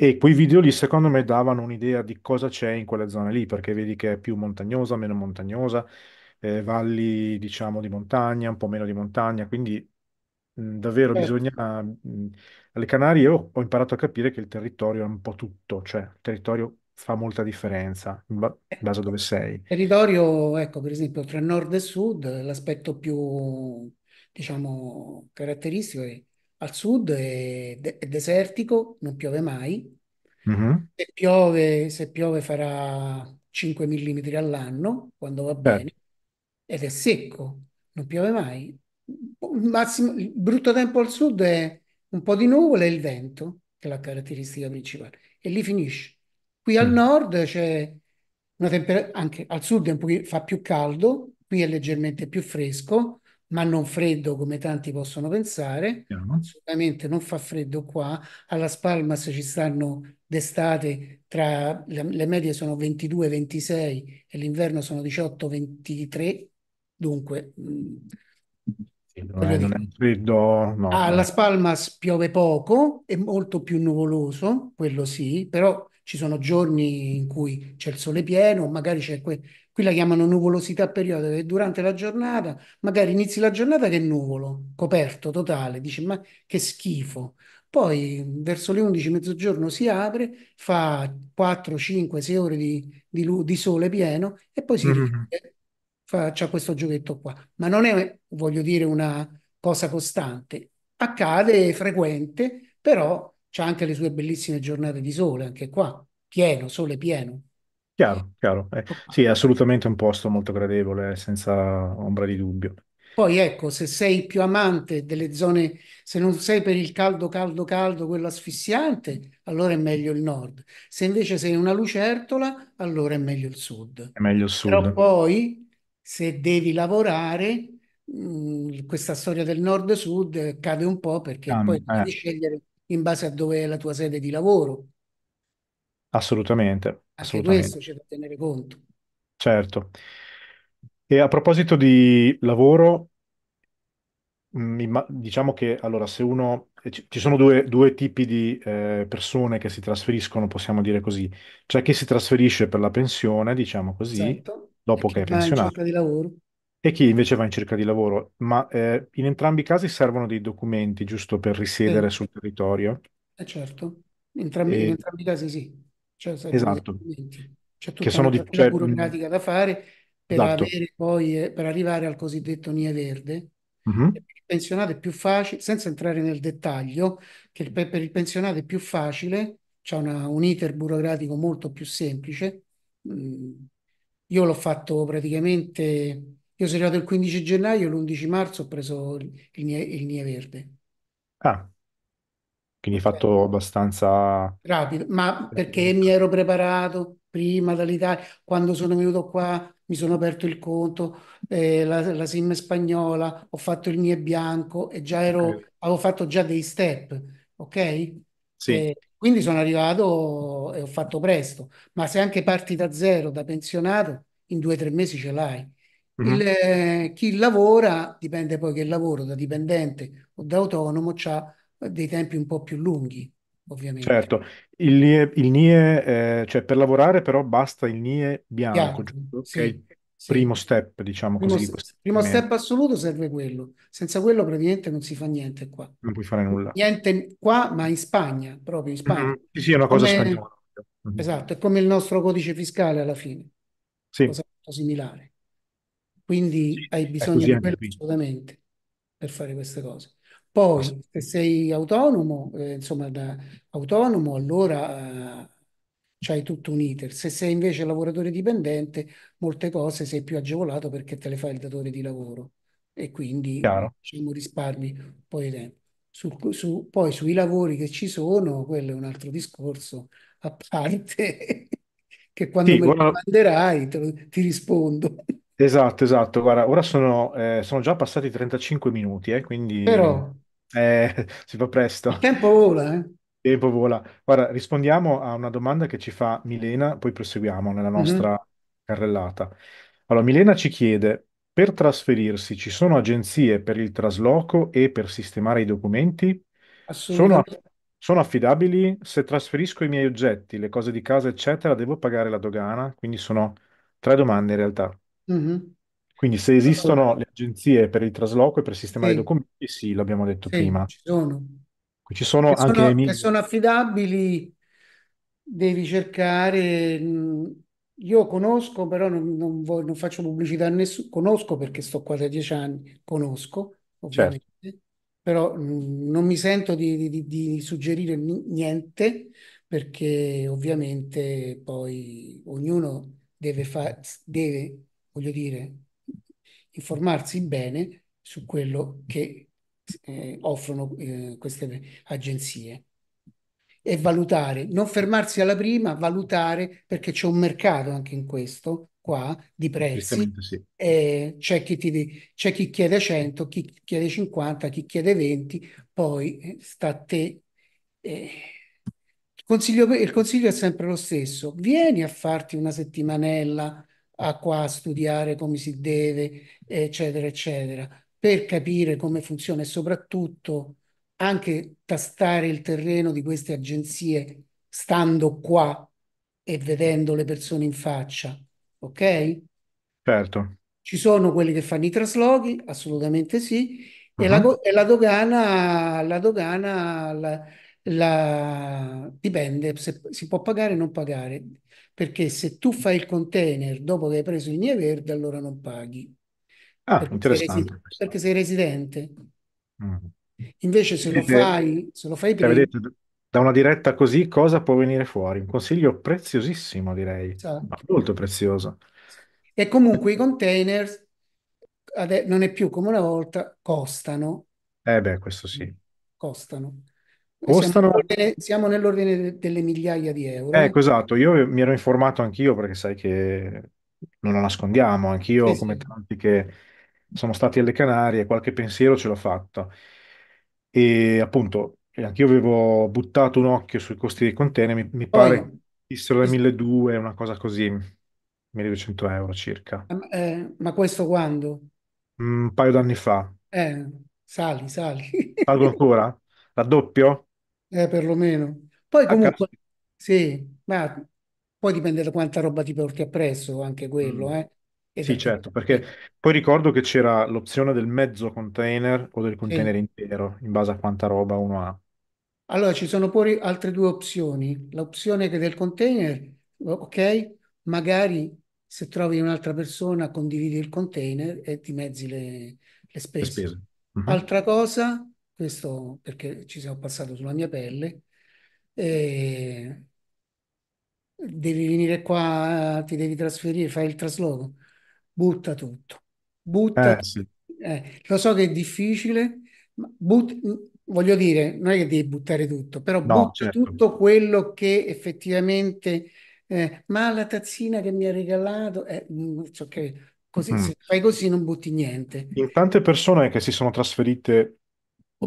E quei video lì, secondo me, davano un'idea di cosa c'è in quella zona lì, perché vedi che è più montagnosa, meno montagnosa, eh, valli, diciamo, di montagna, un po' meno di montagna, quindi mh, davvero Certo. bisogna... mh, alle Canarie io ho imparato a capire che il territorio è un po' tutto, cioè il territorio fa molta differenza in, eh, base a dove sei. Territorio, ecco, per esempio, tra nord e sud, l'aspetto più, diciamo, caratteristico è al sud è, de- è desertico, non piove mai. Mm-hmm. Se piove, se piove farà 5 mm all'anno, quando va certo. bene, ed è secco, non piove mai. Boh, il, massimo, il brutto tempo al sud è un po' di nuvole e il vento, che è la caratteristica principale, e lì finisce. Qui al mm. nord c'è una temperatura, anche al sud è un po' fa più caldo, qui è leggermente più fresco, ma non freddo come tanti possono pensare, assolutamente non fa freddo qua, alla Spalmas ci stanno d'estate tra le, le medie sono 22-26 e l'inverno sono 18-23, dunque... Mm, sì, no, eh, non è freddo, no, alla Spalmas piove poco, è molto più nuvoloso, quello sì, però ci sono giorni in cui c'è il sole pieno, magari c'è que- qui la chiamano nuvolosità periodica, che durante la giornata, magari inizi la giornata che è nuvolo, coperto, totale, dici ma che schifo. Poi verso le 11, mezzogiorno si apre, fa 4, 5, 6 ore di, di, lu- di sole pieno e poi si mm mm-hmm. Fa, questo giochetto qua. Ma non è, voglio dire, una cosa costante. Accade, è frequente, però c'ha anche le sue bellissime giornate di sole, anche qua, pieno, sole pieno. Chiaro, chiaro. Eh, ecco sì, è assolutamente un posto molto gradevole, eh, senza ombra di dubbio. Poi ecco, se sei più amante delle zone, se non sei per il caldo, caldo, caldo, quello asfissiante, allora è meglio il nord. Se invece sei una lucertola, allora è meglio il sud. È meglio il sud. Però poi, se devi lavorare, mh, mm, questa storia del nord-sud eh, cade un po' perché ah, poi eh. devi scegliere in base a dove è la tua sede di lavoro. Assolutamente, Anche assolutamente. questo c'è da tenere conto. Certo. E a proposito di lavoro, mm, diciamo che allora se uno eh, ci sono due, due tipi di eh, persone che si trasferiscono, possiamo dire così. C'è chi si trasferisce per la pensione, diciamo così, Esatto. E dopo che è rimane in pensionato. cerca di lavoro. E chi invece va in cerca di lavoro, ma eh, in entrambi i casi servono dei documenti giusto per risiedere sul territorio. eh, certo, entrambi, in E- entrambi i casi sì, cioè servono dei esatto, documenti. C'è che tutta sono una di... faccenda cioè, mh, burocratica da fare per esatto. avere poi, eh, per arrivare al cosiddetto NIE verde. E Mhm, per il pensionato è più facile, senza entrare nel dettaglio, che per il pensionato è più facile, c'è un iter burocratico molto più semplice. Mm, io l'ho fatto praticamente io sono arrivato il 15 gennaio, l'11 marzo ho preso il, il, nie- il Nia Verde. Ah, quindi hai fatto abbastanza... Rapido, ma perché mi ero preparato prima dall'Italia, quando sono venuto qua mi sono aperto il conto, eh, la, la SIM spagnola, ho fatto il NIE bianco e già ero, avevo fatto già dei step, ok? Sì, Eh, quindi sono arrivato e ho fatto presto, ma se anche parti da zero, da pensionato, in due o tre mesi ce l'hai. Il, mhm. eh, chi lavora, dipende poi che lavoro, da dipendente o da autonomo, ha dei tempi un po' più lunghi, ovviamente. Certo, il NIE, il NIE eh, cioè per lavorare però basta il NIE bianco, giusto? Sì, okay. sì. Primo step, diciamo primo così. St- primo step assoluto serve quello. Senza quello praticamente non si fa niente qua. Non puoi fare nulla. Niente qua, ma in Spagna, proprio in mhm, Spagna. Mm-hmm. Sì, sì, è una cosa come... Mhm. Esatto, è come il nostro codice fiscale alla fine. Cosa molto similare. Quindi sì, hai bisogno di quello assolutamente per fare queste cose. Poi, se sei autonomo, eh, insomma, da autonomo, allora eh, hai tutto un iter. Se sei invece lavoratore dipendente, molte cose sei più agevolato perché te le fa il datore di lavoro e quindi Chiaro. diciamo, risparmi un po' di tempo. Su, su, poi sui lavori che ci sono, quello è un altro discorso a parte, che quando sì, me lo guarda... manderai lo, ti rispondo. Esatto, esatto. Guarda, ora sono, eh, sono già passati 35 minuti, eh, quindi Però eh, si fa presto. il tempo vola, eh? Tempo vola. Guarda, rispondiamo a una domanda che ci fa Milena, poi proseguiamo nella Mhm. nostra carrellata. Allora, Milena ci chiede, per trasferirsi ci sono agenzie per il trasloco e per sistemare i documenti? Sono, aff- Assolutamente. sono affidabili? Se trasferisco i miei oggetti, le cose di casa, eccetera, devo pagare la dogana? Quindi sono tre domande in realtà. Mm-hmm. Quindi se esistono le agenzie per il trasloco e per sistemare i sì, documenti, sì, l'abbiamo detto sì, prima. ci sono. Ci sono Che anche sono, che Emilio. sono affidabili, devi cercare. Mm, io conosco, però non, non vo- non faccio pubblicità a nessuno. Conosco perché sto quasi a dieci anni, conosco, Certo, ovviamente, però mh, mm, non mi sento di, di- di- suggerire niente perché ovviamente poi ognuno deve fare, deve voglio dire, informarsi bene su quello che eh, offrono eh, queste agenzie e valutare, non fermarsi alla prima, valutare perché c'è un mercato anche in questo qua di prezzi. Sì. Eh, c'è, chi ti, c'è chi chiede 100, chi chiede 50, chi chiede 20, poi eh, sta a te. Eh, consiglio, il consiglio è sempre lo stesso, vieni a farti una settimanella a qua a studiare come si deve, eccetera, eccetera, per capire come funziona e soprattutto anche tastare il terreno di queste agenzie stando qua e vedendo le persone in faccia, ok? Certo. Ci sono quelli che fanno i traslochi, assolutamente sì, uh-huh. e, la, mhm. e, la, dogana, la dogana la, la, dipende se si può pagare o non pagare perché se tu fai il container dopo che hai preso i miei verdi, allora non paghi. Ah, perché interessante. Sei perché sei residente. Mm. Invece se lo, fai, se lo fai cioè, prima... Vedete, da una diretta così cosa può venire fuori? Un consiglio preziosissimo, direi. Esatto. Molto prezioso. E comunque i container non è più come una volta, costano. Eh beh, questo sì. Costano. Costano... Siamo, nell'ordine delle migliaia di euro. Ecco, esatto. Io mi ero informato anch'io perché sai che non la nascondiamo, anch'io sì, sì. come tanti che sono stati alle Canarie, qualche pensiero ce l'ho fatto. E appunto, anch'io avevo buttato un occhio sui costi dei container, mi, mi Poi, pare che fossero da 1200, una cosa così, 1200 euro circa. Eh, ma questo quando? Un paio d'anni fa. Eh, sali, sali. Salgo ancora? Raddoppio? eh, perlomeno. Poi A comunque, sì, ma poi dipende da quanta roba ti porti appresso, anche quello, mm. eh. Sì, esatto. certo, perché poi ricordo che c'era l'opzione del mezzo container o del container intero, in base a quanta roba uno ha. Allora, ci sono pure altre due opzioni. L'opzione del container, ok, magari se trovi un'altra persona condividi il container e ti mezzi le, le spese. spese. Uh-huh. Altra cosa, questo perché ci siamo passati sulla mia pelle. E devi venire qua, ti devi trasferire, fai il trasloco, butta tutto. Butta, eh, sì. eh, lo so che è difficile, ma but, voglio dire, non è che devi buttare tutto, però no, butta certo. tutto quello che effettivamente... Eh, ma la tazzina che mi ha regalato, eh, okay. così, mm. se fai così non butti niente. In tante persone che si sono trasferite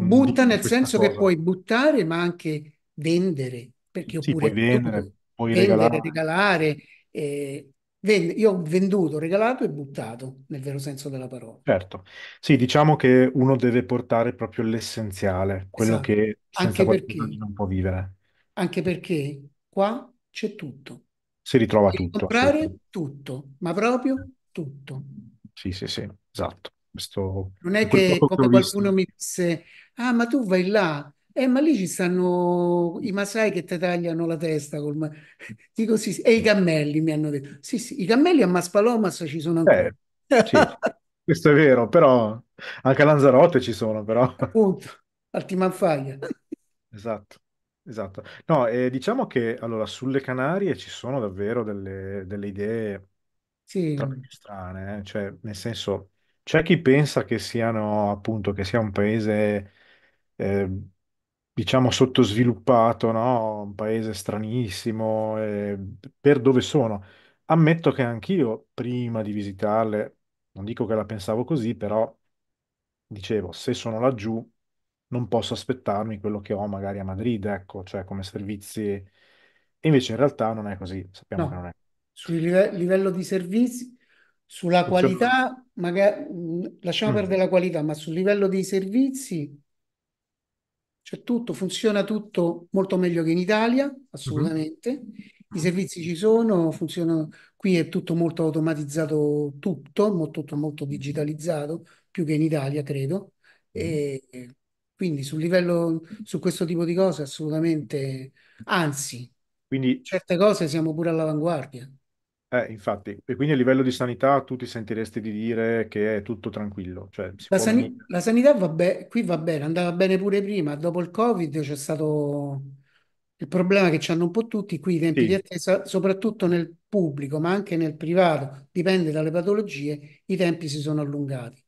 Mm, butta nel senso cosa. che puoi buttare, ma anche vendere, perché sì, oppure vendere, tu, puoi vendere, regalare. regalare eh, vend- io ho venduto, regalato e buttato, nel vero senso della parola. Certo, sì, diciamo che uno deve portare proprio l'essenziale, quello esatto. che senza perché, non può vivere. Anche perché qua c'è tutto. Si ritrova Devi tutto. Comprare tutto, ma proprio tutto. Sì, sì, sì, esatto. Questo, non è che come qualcuno mi disse, ah ma tu vai là, eh, ma lì ci stanno i masai che ti tagliano la testa ma... Dico, sì, sì. e i cammelli mi hanno detto. Sì, sì, i cammelli a Maspalomas ci sono ancora. Eh, sì, questo è vero, però anche a Lanzarote ci sono, però. Appunto, altima Timanfaglia. Esatto, esatto. No, e diciamo che allora sulle Canarie ci sono davvero delle, delle idee sì. strane, eh? cioè nel senso c'è chi pensa che siano, appunto, che sia un paese, eh, diciamo, sottosviluppato, no? Un paese stranissimo, eh, per dove sono. Ammetto che anch'io, prima di visitarle, non dico che la pensavo così, però dicevo, se sono laggiù, non posso aspettarmi quello che ho magari a Madrid, ecco, cioè come servizi. E invece in realtà non è così, sappiamo che non è. sul live- livello di servizi sulla qualità, magari, mm, lasciamo mm. perdere la qualità, ma sul livello dei servizi c'è tutto, funziona tutto molto meglio che in Italia, mhm. assolutamente. I servizi ci sono, funzionano, qui è tutto molto automatizzato, tutto, mo- molto digitalizzato, più che in Italia, credo. E mm. e quindi sul livello, su questo tipo di cose, assolutamente, anzi, Quindi certe cose siamo pure all'avanguardia. Eh, infatti, e quindi a livello di sanità tu ti sentiresti di dire che è tutto tranquillo. Cioè, si La, può sani- venire- la sanità va bene, qui va bene, andava bene pure prima, dopo il Covid c'è stato il problema che ci hanno un po' tutti, qui i tempi di Sì, attesa, soprattutto nel pubblico, ma anche nel privato, dipende dalle patologie, i tempi si sono allungati.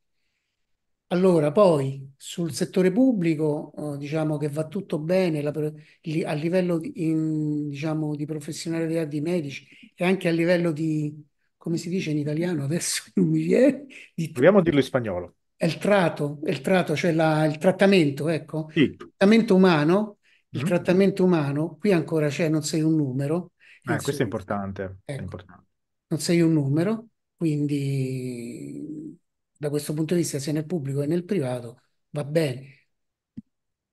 Allora, poi sul settore pubblico, eh, diciamo che va tutto bene la a livello di, in- diciamo, di professionalità dei medici e anche a livello di, come si dice in italiano adesso non mi viene, di Proviamo a dirlo in spagnolo. è il tratto, è il tratto, cioè la- il trattamento, ecco, Sì. il trattamento umano, il mhm. trattamento umano, qui ancora c'è, non sei un numero, Eh, questo è insomma, importante, è ecco. importante. non sei un numero, quindi da questo punto di vista, sia nel pubblico che nel privato, va bene.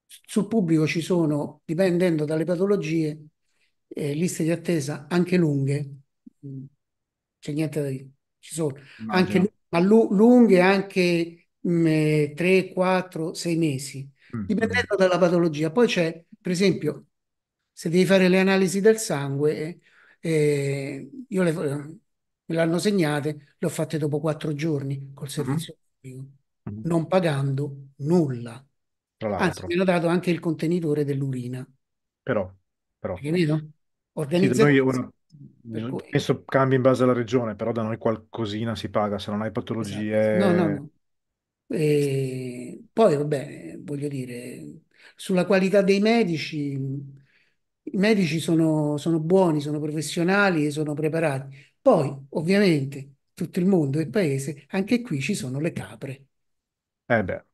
Sul pubblico ci sono, dipendendo dalle patologie, eh, liste di attesa anche lunghe, mm, c'è niente da dire, ci sono, anche, ma lunghe anche mh, 3, 4, 6 mesi, mm. dipendendo dalla patologia. Poi c'è, per esempio, se devi fare le analisi del sangue, eh, io le, me l'hanno segnate, le ho fatte dopo quattro giorni col mhm. servizio pubblico, mm-hmm. non pagando nulla. Tra l'altro. Anzi, mi hanno dato anche il contenitore dell'urina. Però, però. Capito? Organizzazione. Sì, penso cambia in base alla regione, però da noi qualcosina si paga se non hai patologie. Esatto. No, no, no. E poi, vabbè, voglio dire, sulla qualità dei medici, i medici sono, sono buoni, sono professionali e sono preparati. Poi, ovviamente, tutto il mondo e il paese, anche qui ci sono le capre. Eh beh,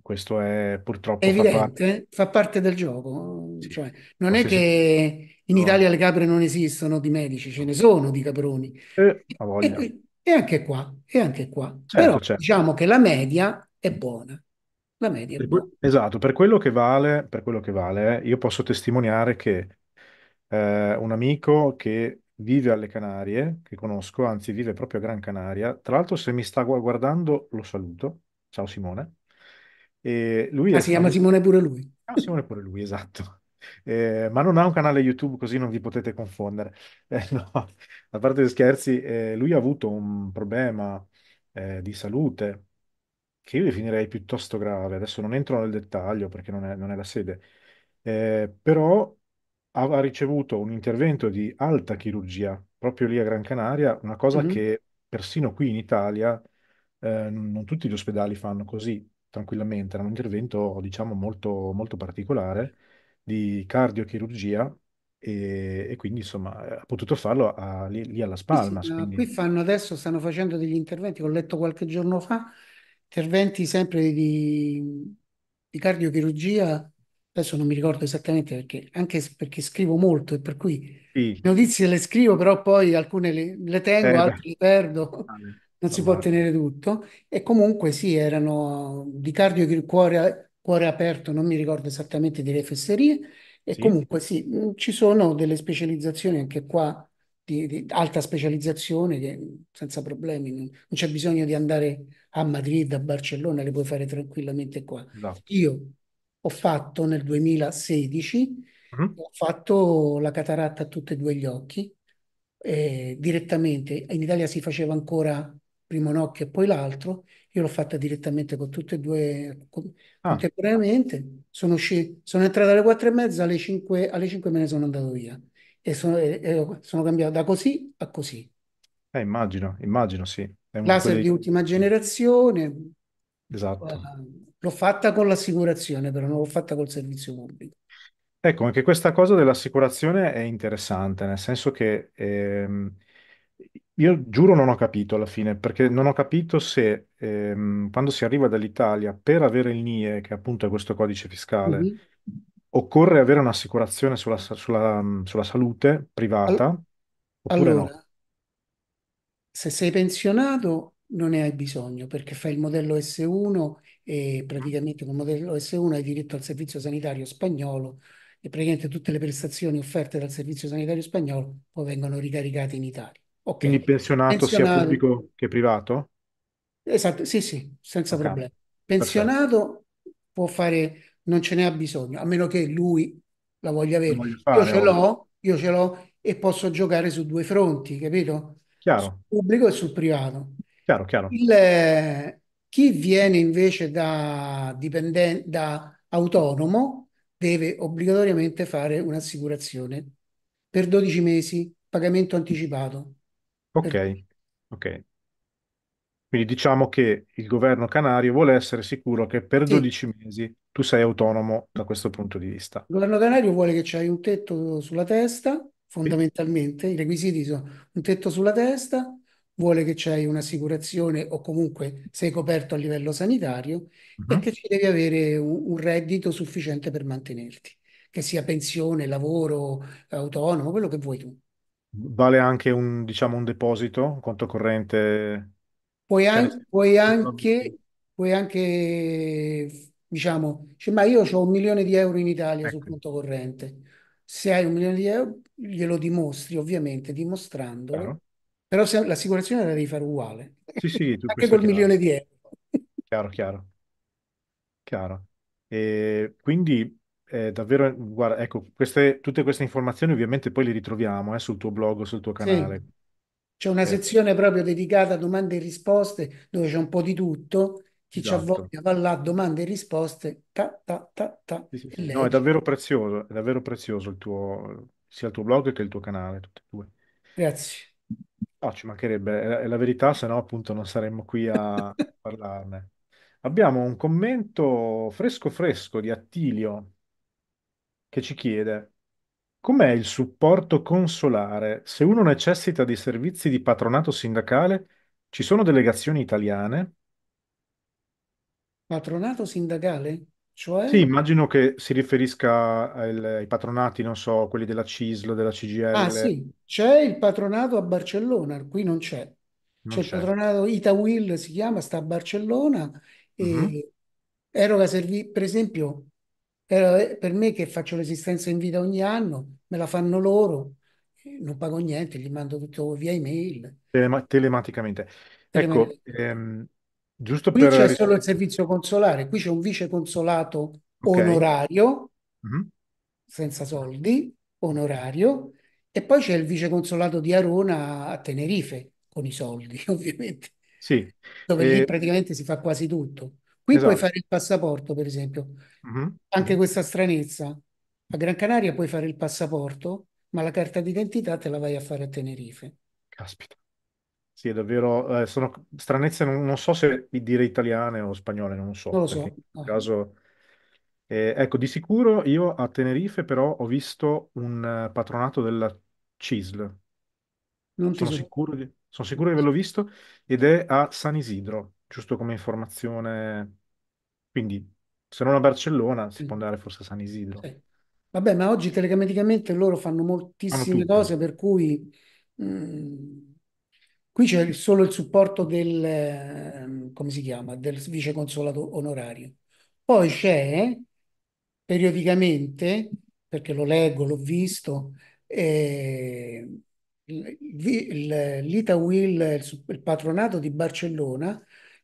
questo è purtroppo... È evidente, fa parte, eh? fa parte del gioco. Sì. Cioè, non Forse è che sì. in Italia le capre non esistono di medici, ce ne sono di caproni. Eh, e, e, anche qua, e anche qua. Certo, Però certo. diciamo che la media è buona. La media è buona. Esatto, per quello che vale, per quello che vale eh, io posso testimoniare che eh, un amico che vive alle Canarie, che conosco, anzi vive proprio a Gran Canaria. Tra l'altro se mi sta guardando lo saluto. Ciao Simone. E lui ah, si chiama Simone pure lui. Ciao ah, Simone pure lui, esatto. Eh, ma non ha un canale YouTube così non vi potete confondere. Eh, no. A parte gli scherzi, eh, lui ha avuto un problema eh, di salute che io definirei piuttosto grave. Adesso non entro nel dettaglio perché non è, non è la sede, eh, però aveva ricevuto un intervento di alta chirurgia proprio lì a Gran Canaria, una cosa che persino qui in Italia eh, non tutti gli ospedali fanno così tranquillamente, era un intervento diciamo molto, molto particolare di cardiochirurgia e, e, quindi insomma ha potuto farlo a, lì, lì, alla Spalma. Sì, sì, quindi... Qui fanno adesso, stanno facendo degli interventi, ho letto qualche giorno fa, interventi sempre di, di cardiochirurgia adesso non mi ricordo esattamente perché, anche perché scrivo molto e per cui sì. notizie le scrivo, però poi alcune le, le tengo, eh, altre le perdo, ah, non si può tenere tutto. E comunque sì, erano di cardio di cuore, cuore aperto, non mi ricordo esattamente delle fesserie, e sì. comunque sì, mm, ci sono delle specializzazioni anche qua, di, di alta specializzazione, che senza problemi, non, non c'è bisogno di andare a Madrid, a Barcellona, le puoi fare tranquillamente qua. Esatto. Io ho fatto nel 2016, mm-hmm. ho fatto la cataratta a tutti e due gli occhi, eh, direttamente. In Italia si faceva ancora prima un occhio e poi l'altro, io l'ho fatta direttamente con tutte e due con, ah. contemporaneamente. Sono, sci- sono entrata alle quattro e mezza, alle cinque, alle 5 me ne sono andato via e sono, eh, sono cambiato da così a così. Eh, immagino, immagino, sì. È Laser quelli... di ultima generazione, Esatto. L'ho fatta con l'assicurazione, però non l'ho fatta col servizio pubblico. Ecco, anche questa cosa dell'assicurazione è interessante, nel senso che ehm, io giuro non ho capito alla fine, perché non ho capito se ehm, quando si arriva dall'Italia per avere il NIE, che appunto è questo codice fiscale, Mhm. occorre avere un'assicurazione sulla, sulla- sulla salute Al- privata oppure no? se sei pensionato non ne hai bisogno perché fai il modello S1 e praticamente con il modello S1 hai diritto al servizio sanitario spagnolo e praticamente tutte le prestazioni offerte dal servizio sanitario spagnolo poi vengono ricaricate in Italia. Quindi il pensionato pensionato sia pubblico che privato? Esatto, sì, sì, senza problemi. Pensionato Perfetto. può fare, non ce ne ha bisogno, a meno che lui la voglia avere. Fare, io ce l'ho, io ce l'ho e posso giocare su due fronti, capito? Chiaro. pubblico e sul privato. Chiaro, chiaro. Il, eh, chi viene invece da, dipenden- da autonomo deve obbligatoriamente fare un'assicurazione per 12 mesi, pagamento anticipato. Ok, per... ok. Quindi diciamo che il governo canario vuole essere sicuro che per 12 sì. mesi tu sei autonomo da questo punto di vista. Il governo canario vuole che c'hai un tetto sulla testa, fondamentalmente, sì. i requisiti sono un tetto sulla testa, vuole che c'hai un'assicurazione o comunque sei coperto a livello sanitario uh-huh. Mhm. e che ci devi avere un, un, reddito sufficiente per mantenerti, che sia pensione, lavoro, autonomo, quello che vuoi tu. Vale anche un, diciamo, un deposito, un conto corrente? Puoi, cioè, an- puoi anche, puoi anche, diciamo, cioè, ma io ho un milione di euro in Italia ecco. sul conto corrente. Se hai un milione di euro, glielo dimostri, ovviamente, dimostrandolo. Claro però se, l'assicurazione la devi fare uguale. Sì, sì, Anche col chiaro. milione di euro. Chiaro, chiaro. Chiaro. E quindi eh, davvero, guarda, ecco, queste, tutte queste informazioni ovviamente poi le ritroviamo eh, sul tuo blog, sul tuo canale. Sì. C'è una eh. sezione proprio dedicata a domande e risposte dove c'è un po' di tutto. Chi ci ha esatto. voglia va là, domande e risposte. Ta, ta, ta, ta, sì, sì, sì. No, è davvero prezioso, è davvero prezioso il tuo, sia il tuo blog che il tuo canale, tutti e due. Grazie. No, ci mancherebbe, è la, verità, se no appunto non saremmo qui a parlarne. Abbiamo un commento fresco fresco di Attilio che ci chiede: Com'è il supporto consolare? Se uno necessita dei servizi di patronato sindacale, ci sono delegazioni italiane? Patronato sindacale? Cioè? Sì, immagino che si riferisca ai patronati, non so, quelli della CISL, della Ah CGL, sì, c'è il patronato a Barcellona, qui non c'è. C'è il c'è. patronato Itawill, si chiama, sta a Barcellona Mhm. e eroga servizi, per esempio, eh, per me che faccio l'esistenza in vita ogni anno, me la fanno loro, non pago niente, gli mando tutto via email. Telema- telematicamente. Ecco, telematicamente. ehm, Giusto qui per... c'è solo il servizio consolare, qui c'è un vice consolato okay. onorario, mm-hmm. senza soldi, onorario, e poi c'è il vice consolato di Arona a Tenerife, con i soldi ovviamente, sì. dove e... lì praticamente si fa quasi tutto. Qui esatto. puoi fare il passaporto, per esempio, mhm. anche questa stranezza. A Gran Canaria puoi fare il passaporto, ma la carta d'identità te la vai a fare a Tenerife. Caspita. Sì, è davvero, eh, sono stranezze, non, non so se dire italiane o spagnole, non Non so, lo perché so. in questo Eh. caso... Eh, ecco, di sicuro io a Tenerife però ho visto un eh, patronato della CISL, Non ti sono so. sicuro di, sono sicuro di averlo visto, ed è a San Isidro, giusto come informazione. Quindi, se non a Barcellona, si può andare forse a San Isidro. Vabbè, ma oggi telecamaticamente loro fanno Fanno moltissime tutto. cose per cui mh, mm, Qui c'è solo il supporto del, ehm, come si chiama, del vice onorario. Poi c'è periodicamente, perché lo leggo, l'ho visto, eh, l'Itawil, il, il patronato di Barcellona,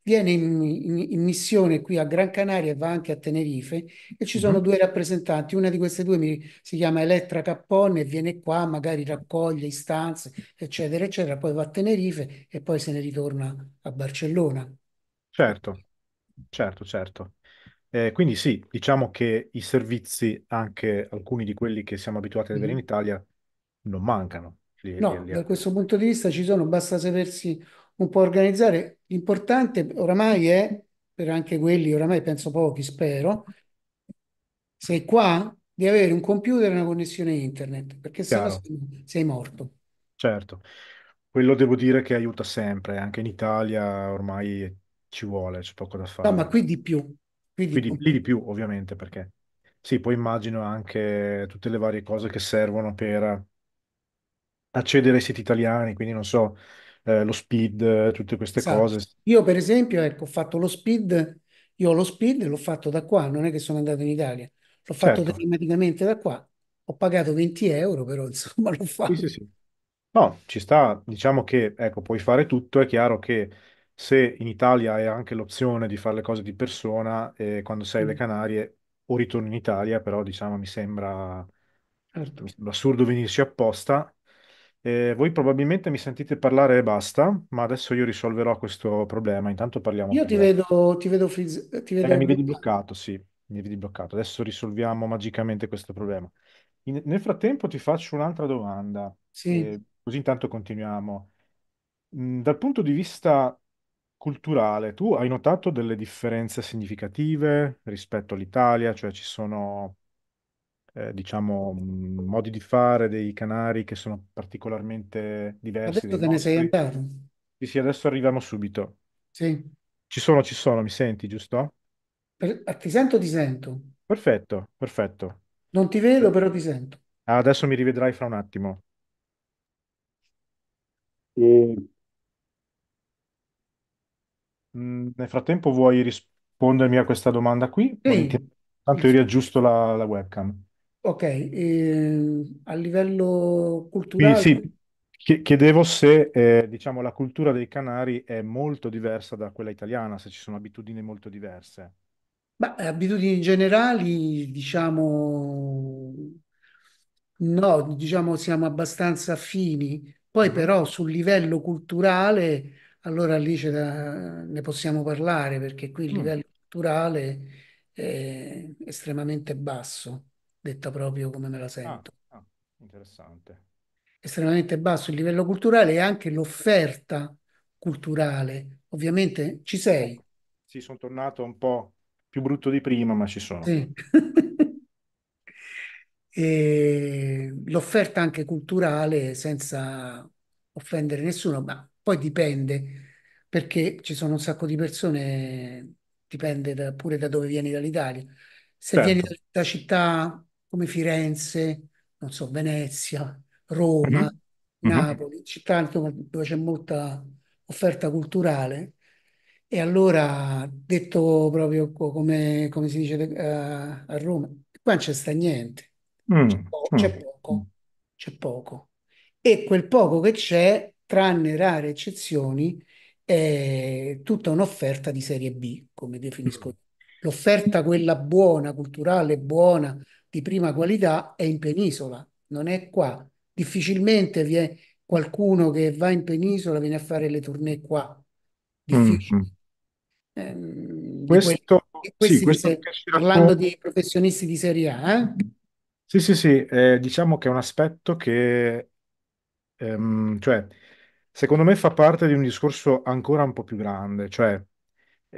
viene in, in, in, missione qui a Gran Canaria e va anche a Tenerife e ci sono mm-hmm. due rappresentanti, una di queste due mi, si chiama Elettra Cappone e viene qua, magari raccoglie istanze, eccetera, eccetera, poi va a Tenerife e poi se ne ritorna a Barcellona. Certo, certo, certo. Eh, quindi sì, diciamo che i servizi, anche alcuni di quelli che siamo abituati ad avere mm in Italia, non mancano. Li, no, li, li... da questo punto di vista ci sono, basta sapersi un po' organizzare. L'importante oramai è, per anche quelli, oramai penso pochi, spero, sei qua, di avere un computer e una connessione internet, perché se no sei morto. Certo, quello devo dire che aiuta sempre, anche in Italia ormai ci vuole, c'è poco da fare. No, ma qui di più. Qui di Qui di- più. lì di più, ovviamente, perché sì, poi immagino anche tutte le varie cose che servono per accedere ai siti italiani, quindi non so, eh, lo speed, eh, tutte queste esatto. cose. Io per esempio, ecco, ho fatto lo speed, io lo speed l'ho fatto da qua, non è che sono andato in Italia, l'ho fatto certo. tematicamente da qua, ho pagato 20 euro però insomma l'ho fatto. Sì, sì, No, ci sta, diciamo che ecco, puoi fare tutto, è chiaro che se in Italia hai anche l'opzione di fare le cose di persona, eh, quando sei alle mm. Canarie o ritorni in Italia, però diciamo mi sembra certo. assurdo venirci apposta eh, voi probabilmente mi sentite parlare e basta, ma adesso io risolverò questo problema. Intanto parliamo. Io ti prima. vedo, ti vedo, ti Eh, mi vedi bloccato. bloccato, sì, mi vedi bloccato. Adesso risolviamo magicamente questo problema. In- nel frattempo ti faccio un'altra domanda, Sì, eh, così intanto continuiamo. Mm, Dal punto di vista culturale, tu hai notato delle differenze significative rispetto all'Italia? Cioè ci sono eh, diciamo, mm, modi di fare dei canari che sono particolarmente diversi Adesso dai te ne sei nostri. andato. Sì, sì, adesso arriviamo subito. Sì. Ci sono, ci sono, mi senti, giusto? Eh, ti sento, ti sento. Perfetto, perfetto. Non ti vedo, però ti sento. Ah, adesso mi rivedrai fra un attimo. E- mm, Nel frattempo vuoi rispondermi a questa domanda qui? Sì. Tanto io riaggiusto la, la webcam. Ok, eh, a livello Sì, culturale, sì, chie- chiedevo se eh, diciamo, la cultura dei Canari è molto diversa da quella italiana, se ci sono abitudini molto diverse. ma abitudini generali, diciamo, no, diciamo siamo abbastanza affini. Poi mm-hmm. però sul livello culturale, allora lì da- ne possiamo parlare perché qui il mm. livello culturale è estremamente basso detta proprio come me la ah, sento. Ah, ah, interessante. Estremamente basso il livello culturale e anche l'offerta culturale. Ovviamente ci sei. Ecco, sì, sono tornato un po' più brutto di prima, ma ci sono. Sì. l'offerta anche culturale senza offendere nessuno, ma poi dipende perché ci sono un sacco di persone, dipende da, pure da dove vieni dall'Italia. Se certo. vieni da città come Firenze, non so, Venezia, Roma, mm-hmm. Napoli, città dove c'è molta offerta culturale. E allora, detto proprio come, come si dice uh, a Roma, qua non c'è sta niente, mm. c'è, po- mm. c'è, poco, c'è poco. E quel poco che c'è, tranne rare eccezioni, è tutta un'offerta di serie B, come definisco mm. io. L'offerta, quella buona, culturale buona, di prima qualità, è in penisola, non è qua. Difficilmente vi è qualcuno che va in penisola viene a fare le tournée qua. Difficile. Mm-hmm. Ehm, questo, di sì, questo se, parlando di professionisti di Serie A, eh? Sì, sì, sì, eh, diciamo che è un aspetto che, ehm, cioè, secondo me fa parte di un discorso ancora un po' più grande, cioè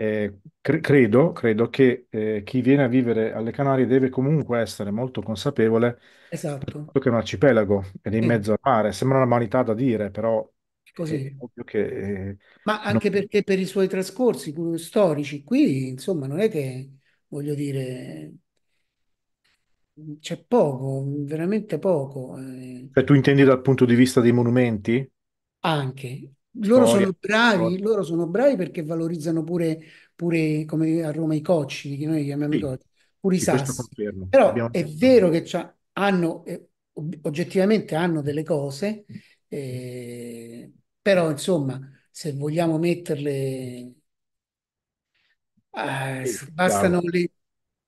eh, credo, credo, che eh, chi viene a vivere alle Canarie deve comunque essere molto consapevole esatto. che è un arcipelago ed è in eh. mezzo al mare. Sembra una vanità da dire, però Così. Che, eh, Ma anche perché per i suoi trascorsi storici qui, insomma, non è che, voglio dire, c'è poco, veramente poco. Eh. Cioè, tu intendi dal punto di vista dei monumenti? Anche, loro storia, sono bravi, loro sono bravi perché valorizzano pure, pure come a Roma i cocci, che noi chiamiamo i cocci, pure i sassi. Però Abbiamo... è vero che hanno, eh, oggettivamente hanno delle cose, eh, però insomma, se vogliamo metterle... Eh, sì, bastano le,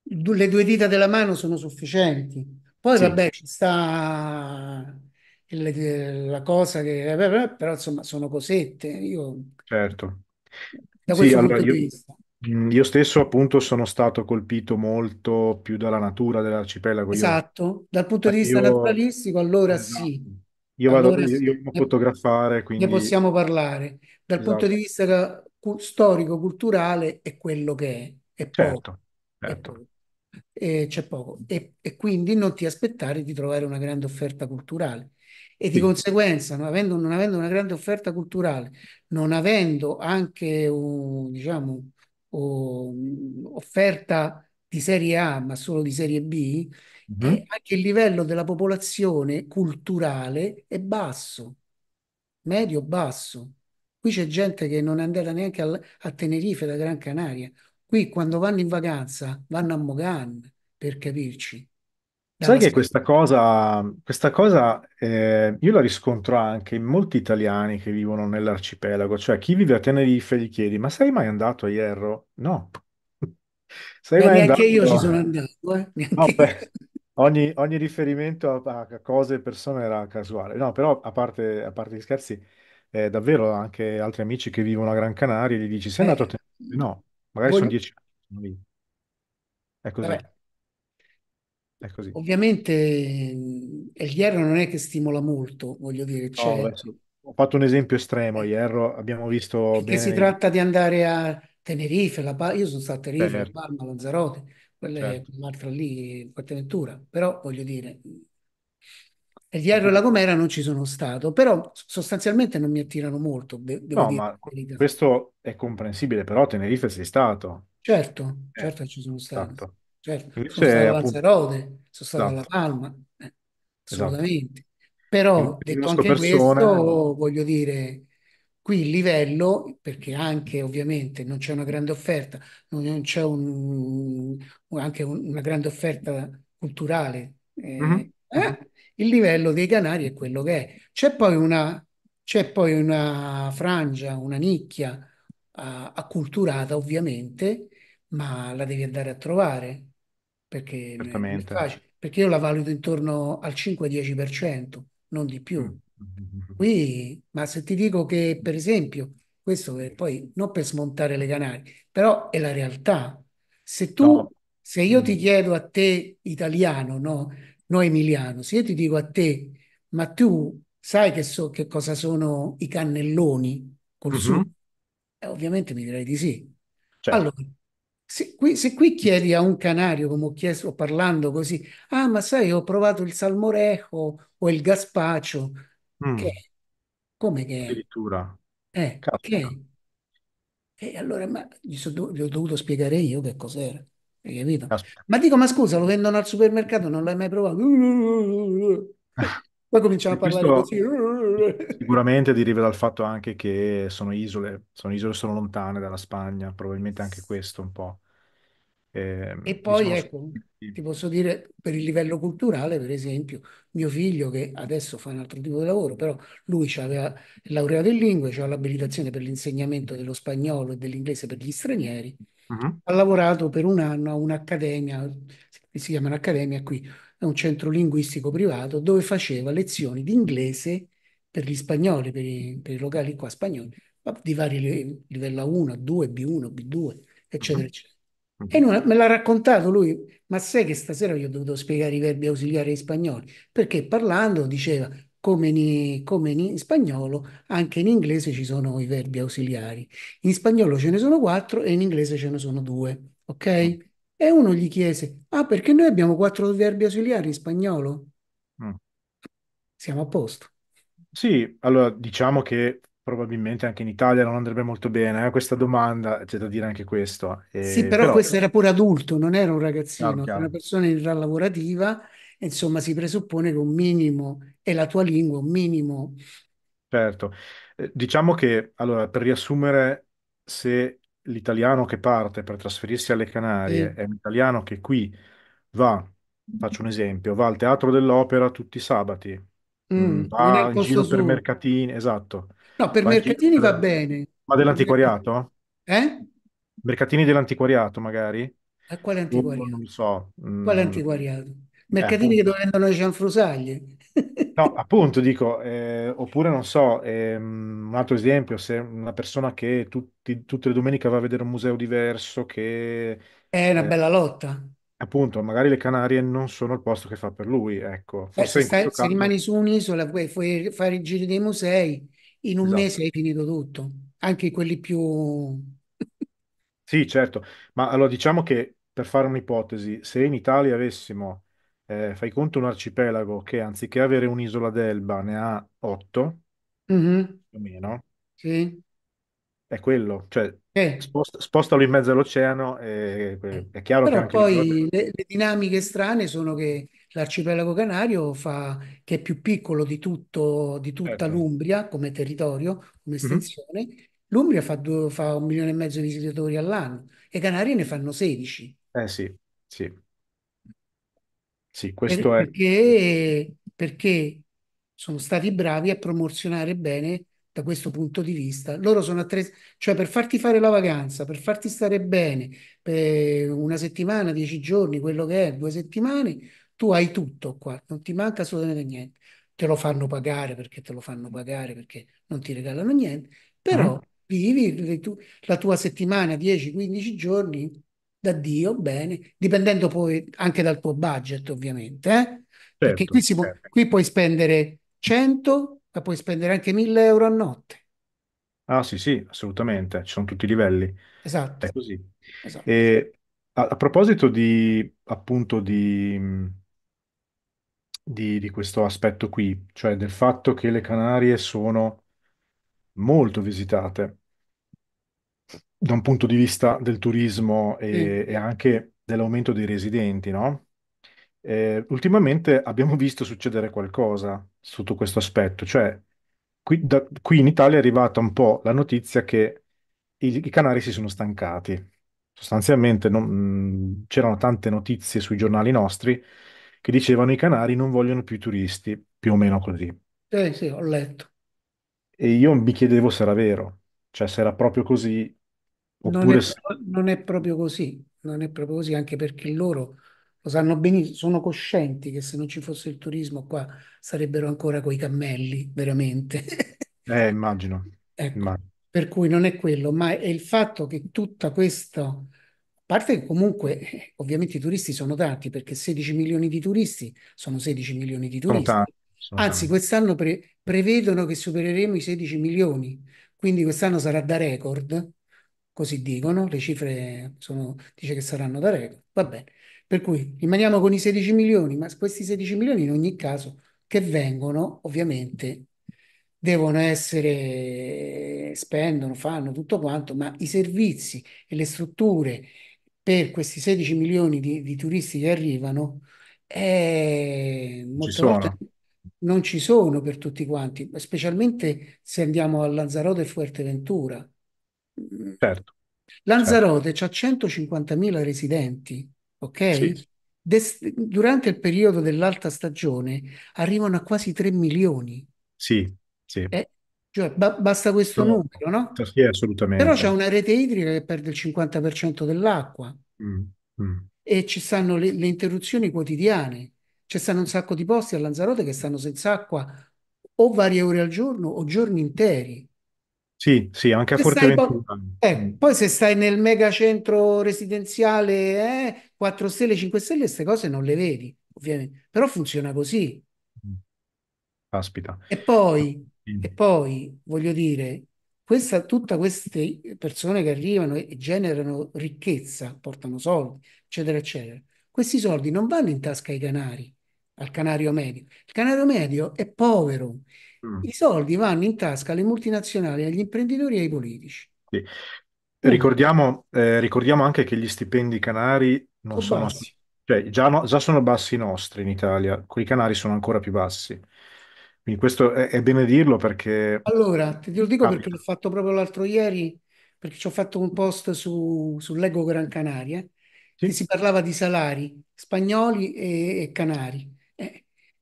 le, due dita della mano sono sufficienti. Poi sì. vabbè, ci sta la cosa che... Eh, però insomma sono cosette. Io, certo. Da questo sì, punto di io... vista. Mm, io stesso appunto sono stato colpito molto più dalla natura dell'arcipelago. Esatto, dal punto di vista io... naturalistico allora esatto. sì. Io vado allora, io, io ne, a fotografare, quindi... Ne possiamo parlare. Dal punto di esatto. vista storico-culturale è quello che è, è poco. Certo, certo. poco. c'è poco. E, e quindi non ti aspettare di trovare una grande offerta culturale e di conseguenza non avendo, non avendo, una grande offerta culturale, non avendo anche un, diciamo, un, di serie A ma solo di serie B, mm-hmm. anche il livello della popolazione culturale è basso, medio-basso. Qui c'è gente che non è andata neanche a, a Tenerife da Gran Canaria. Qui quando vanno in vacanza vanno a Mogan, per capirci. Sai che questa cosa, questa cosa eh, io la riscontro anche in molti italiani che vivono nell'arcipelago, cioè chi vive a Tenerife gli chiedi, ma sei mai andato a Hierro? No. Sei mai neanche io ci sono andato, eh? No, beh, ogni, ogni riferimento a, a cose e persone era casuale. No, però a parte, a parte gli scherzi, eh, davvero anche altri amici che vivono a Gran Canaria gli dici, sei eh, andato a Tenerife? No, magari sono Voglio... dieci anni. che sono lì. È così. Ecco, Vabbè. Cioè è così. Ovviamente eh, il Hierro non è che stimola molto, voglio dire. Cioè... No, beh, Ho fatto un esempio estremo, eh. Hierro, abbiamo visto... Perché bene... si tratta di andare a Tenerife, la... io sono stato a Tenerife, certo. Palma, Lanzarote, quella certo. un'altra lì, Fuerteventura, però voglio dire... Il Hierro e la Gomera non ci sono stato, però sostanzialmente non mi attirano molto. De- no, ma questo è comprensibile, però Tenerife sei stato. Certo, eh. certo eh, ci sono stato. Esatto certo. Invece, sono stato a Lanzarote, sono stato esatto. alla Palma, eh, esatto. assolutamente. Esatto. Però detto anche persone... questo, voglio dire, qui il livello, perché anche ovviamente non c'è una grande offerta, non c'è un, anche un, una grande offerta culturale, mm-hmm. eh, eh, il livello dei canali è quello che è. C'è poi una, c'è poi una frangia, una nicchia uh, acculturata ovviamente, ma la devi andare a trovare perché non è facile, perché io la valuto intorno al 5-10%, non di più. Mm-hmm. Qui, ma se ti dico che, per esempio, questo per, poi non per smontare le Canarie, però è la realtà. Se tu, no. se io ti mm-hmm. chiedo a te italiano, no, no emiliano, se io ti dico a te, ma tu sai che, so, che cosa sono i cannelloni col uh-huh. Mm-hmm. su? Eh, ovviamente mi direi di sì. Certo. Allora, se qui, se qui, chiedi a un canario, come ho chiesto parlando così, ah, ma sai, ho provato il salmorejo o il gaspaccio, mm. che come che addirittura eh, che e allora ma gli, so, gli, ho dovuto spiegare io che cos'era, hai capito? Ma dico, ma scusa, lo vendono al supermercato, non l'hai mai provato? Poi cominciamo a parlare così. Sicuramente deriva dal fatto anche che sono isole, sono isole sono lontane dalla Spagna, probabilmente anche questo un po'. Eh, E poi diciamo, ecco, ti posso dire per il livello culturale, per esempio, mio figlio che adesso fa un altro tipo di lavoro, però lui aveva il laureato in lingue, aveva l'abilitazione per l'insegnamento dello spagnolo e dell'inglese per gli stranieri, ha lavorato per un anno a un'accademia, si chiama un'accademia qui a un centro linguistico privato dove faceva lezioni di inglese per gli spagnoli, per i, per i locali qua spagnoli, di vari livelli A1, 2 B1, B2, eccetera, mhm. eccetera. E me l'ha raccontato lui, ma sai che stasera gli ho dovuto spiegare i verbi ausiliari in spagnolo, perché parlando diceva come in, come in, spagnolo, anche in inglese ci sono i verbi ausiliari. In spagnolo ce ne sono quattro e in inglese ce ne sono due, ok? E uno gli chiese, ah perché noi abbiamo quattro verbi ausiliari in spagnolo? Mm. Siamo a posto. Sì, allora diciamo che probabilmente anche in Italia non andrebbe molto bene eh? questa domanda, c'è da dire anche questo. E... Eh, sì, però, però, questo era pure adulto, non era un ragazzino, era una persona in età lavorativa, insomma si presuppone che un minimo, è la tua lingua, un minimo. Certo, eh, diciamo che, allora, per riassumere, se l'italiano che parte per trasferirsi alle Canarie è un italiano che qui va, faccio un esempio, va al Teatro dell'Opera tutti i sabati, Mm, mm non è va in giro costo per su. mercatini, esatto, No, per va in giro mercatini va per... bene. Ma Per mercatini. dell'antiquariato? Eh? Mercatini dell'antiquariato magari? A eh, quale O non mm. antiquariato? so, Quale mm, antiquariato? eh, Mercatini che appunto. dove vendono le cianfrusaglie. No, appunto, dico, eh, oppure non so, ehm, un altro esempio, se una persona che tutti- tutte le domeniche va a vedere un museo diverso, che È una eh, bella lotta. appunto magari le Canarie non sono il posto che fa per lui, ecco, eh, se forse in stai- questo se caso, rimani su un'isola, puoi puoi fare i giri dei musei, in un esatto. mese esatto. hai finito tutto, anche quelli più... Sì, certo, ma allora diciamo che per fare un'ipotesi, se in Italia avessimo eh, fai conto un arcipelago che anziché avere un'isola d'Elba ne ha otto, Mhm. più o meno, Sì. è quello. Cioè, Eh, spost- spostalo in mezzo all'oceano e eh, è chiaro che però anche l'isola poi d'Elba... le, le dinamiche strane sono che l'arcipelago canario fa, che è più piccolo di tutto, di tutta Certo. l'Umbria come territorio, come mm-hmm. estensione, l'Umbria fa, due- fa un milione e mezzo di visitatori all'anno e i Canarie ne fanno 16. Eh sì, sì. Sì, questo è... perché, perché sono stati bravi a promozionare bene da questo punto di vista. Loro sono attrezz- cioè per farti fare la vacanza, per farti stare bene per una settimana, dieci giorni, quello che è, due settimane, tu hai tutto qua, non ti manca assolutamente niente. Te lo fanno pagare perché te lo fanno pagare, perché non ti regalano niente, però mm-hmm. vivi tu- la tua settimana, 10-15 giorni da Dio, bene, dipendendo poi anche dal tuo budget ovviamente, eh? certo, perché qui, si certo. qui puoi spendere 100, ma puoi spendere anche 1000 euro a notte. Ah sì sì, assolutamente, ci sono tutti i livelli. Esatto. È così. Esatto. E, a, a, proposito di, appunto, di... Di, di, questo aspetto qui, cioè del fatto che le Canarie sono molto visitate da un punto di vista del turismo e, e anche dell'aumento dei residenti, no? Eh, ultimamente abbiamo visto succedere qualcosa sotto questo aspetto, cioè qui, da, qui in Italia è arrivata un po' la notizia che i, i canari si sono stancati. Sostanzialmente non, c'erano tante notizie sui giornali nostri che dicevano i canari non vogliono più turisti, più o meno così. Sì, eh, sì, ho letto. E io mi chiedevo se era vero, cioè se era proprio così Oppure... Non, è, non è proprio così, non è proprio così, anche perché loro lo sanno benissimo, sono coscienti che se non ci fosse il turismo qua sarebbero ancora coi cammelli, veramente. Eh, immagino. Ecco, immagino. Per cui non è quello, ma è il fatto che tutta questa, parte che comunque ovviamente i turisti sono tanti, perché 16 milioni di turisti sono 16 milioni di turisti. tanti, sono Anzi, tanti. quest'anno pre- prevedono che supereremo i 16 milioni, quindi quest'anno sarà da record così dicono, le cifre sono, dice che saranno da record, va bene. Per cui rimaniamo con i 16 milioni, ma questi 16 milioni in ogni caso che vengono ovviamente devono essere, spendono, fanno tutto quanto, ma i servizi e le strutture per questi 16 milioni di, di turisti che arrivano eh, molte volte non ci sono per tutti quanti, specialmente se andiamo a Lanzarote e Fuerteventura. Certo. Lanzarote certo. ha 150.000 residenti, ok? Sì. Des- durante il periodo dell'alta stagione arrivano a quasi 3 milioni. Sì, sì. Eh, cioè, ba- basta questo no. numero, no? Sì, assolutamente. Però c'è una rete idrica che perde il 50% dell'acqua mm, mm. e ci stanno le, le interruzioni quotidiane. Ci stanno un sacco di posti a Lanzarote che stanno senza acqua o varie ore al giorno o giorni interi. Sì, sì, anche a se Forteventura. Stai, eh, poi se stai nel megacentro residenziale, eh, 4 stelle, 5 stelle, queste cose non le vedi, ovviamente, però funziona così. Mm. Aspita. E poi, e poi voglio dire, questa, tutte queste persone che arrivano e generano ricchezza, portano soldi, eccetera, eccetera, questi soldi non vanno in tasca ai canari, al canario medio. Il canario medio è povero Mm. I soldi vanno in tasca alle multinazionali, agli imprenditori e ai politici. Sì. Ricordiamo, eh, ricordiamo, anche che gli stipendi canari non o sono... Bassi. Cioè, già, no, già, sono bassi i nostri in Italia, quelli canari sono ancora più bassi. Quindi questo è, è bene dirlo perché... Allora, te lo dico Capita. perché l'ho fatto proprio l'altro ieri, perché ci ho fatto un post su, sull'Ego Gran Canaria, sì. che si parlava di salari spagnoli e, e canari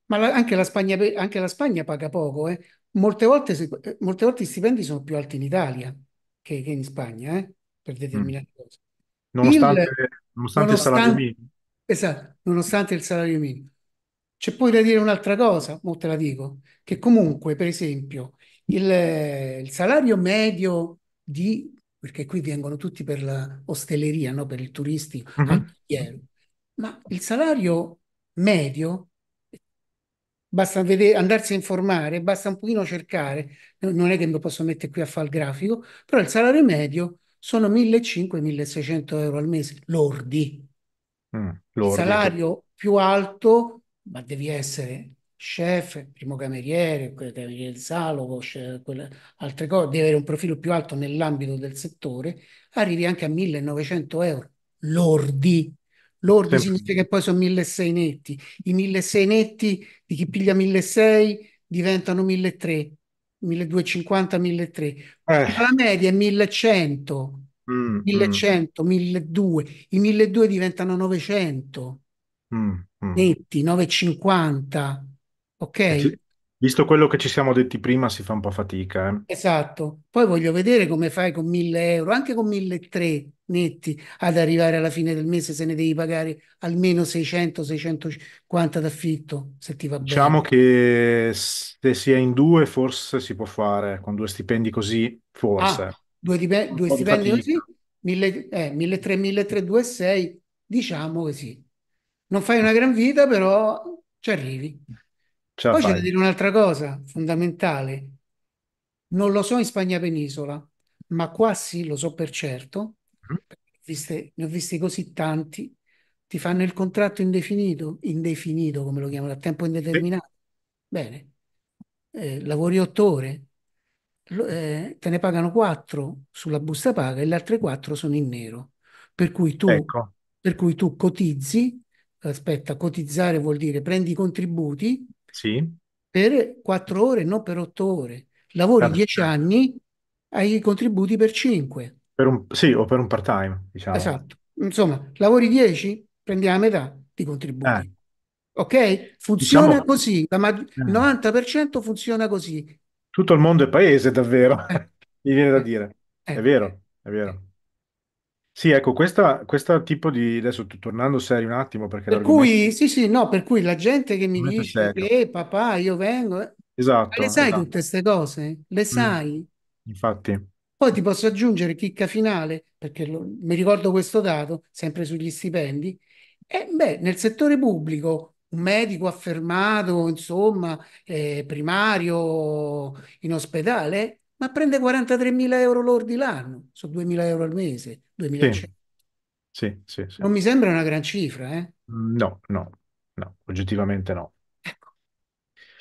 ma anche, la Spagna, anche, la Spagna, paga poco. Eh. Molte, volte, se, eh, molte, volte, i stipendi sono più alti in Italia che, che in Spagna, eh, per mm. determinate cose. Nonostante il, nonostante, nonostante, il salario minimo. Esatto, nonostante il salario minimo. C'è poi da dire un'altra cosa, mo te la dico, che comunque, per esempio, il, il salario medio di, perché qui vengono tutti per l'ostelleria, no? per il turisti, mm-hmm. ma il salario medio basta vedere, andarsi a informare, basta un pochino cercare, non è che mi posso mettere qui a fare il grafico, però il salario medio sono 1.500-1.600 euro al mese, lordi. Mm, lordi. Il salario più alto, ma devi essere chef, primo cameriere, cameriere di salo, chef, quelle, altre cose, devi avere un profilo più alto nell'ambito del settore, arrivi anche a 1.900 euro lordi. Lordi significa che poi sono 1.600 netti. I 1.600 netti di chi piglia 1.600 diventano 1.300, 1.250, 1.300. La media è 1.100, 1.100, 1.200. I 1.200 diventano 900 netti, 950. Ok? Visto quello che ci siamo detti prima, si fa un po' fatica. Eh. Esatto. Poi voglio vedere come fai con 1000 euro, anche con 1.300 netti, ad arrivare alla fine del mese se ne devi pagare almeno 600-650 d'affitto, se ti va bene. Diciamo che se si è in due forse si può fare, con due stipendi così, forse. Ah, due, dip- due stipendi così, 1.300-1.326, eh, diciamo che sì. Non fai una gran vita, però ci arrivi. Ce Poi c'è da fai. dire un'altra cosa fondamentale. Non lo so in Spagna Penisola, ma qua sì, lo so per certo. Mm-hmm. Viste- ne ho visti così tanti. Ti fanno il contratto indefinito, indefinito come lo chiamano, a tempo indeterminato. Bene, Eh, lavori otto ore, eh, te ne pagano quattro sulla busta paga e le altre quattro sono in nero. Per cui tu, Ecco, per cui tu cotizzi, aspetta, cotizzare vuol dire prendi i contributi sì. Per quattro ore, non per otto ore. Lavori ah, dieci anni, hai i contributi per cinque. Per un, sì, o per un part-time, diciamo. Esatto. Insomma, lavori dieci, prendi la metà di contributi. Eh. Ok? Funziona diciamo, così, il eh. 90% funziona così. Tutto il mondo è paese, davvero, eh. mi viene da eh. dire. È vero, è vero. Sì, ecco, questa, questa tipo di... Adesso t- tornando serio un attimo perché Per l'argomento cui, sì, sì, no, per cui la gente che mi è dice serio. che "Eh, papà, io vengo, eh, ma Esatto, le sai esatto. tutte esatto. queste cose? Le Mm, sai? infatti. Poi ti posso aggiungere chicca finale, perché lo- mi ricordo questo dato, sempre sugli stipendi. E eh, beh, nel settore pubblico, un medico affermato, insomma, eh, primario in ospedale, ma prende 43.000 euro lordi l'anno, sono 2.000 euro al mese, 2.100. Sì. Sì, sì, Non mi sembra una gran cifra, eh? Mm, no, no, no, oggettivamente no. Ecco.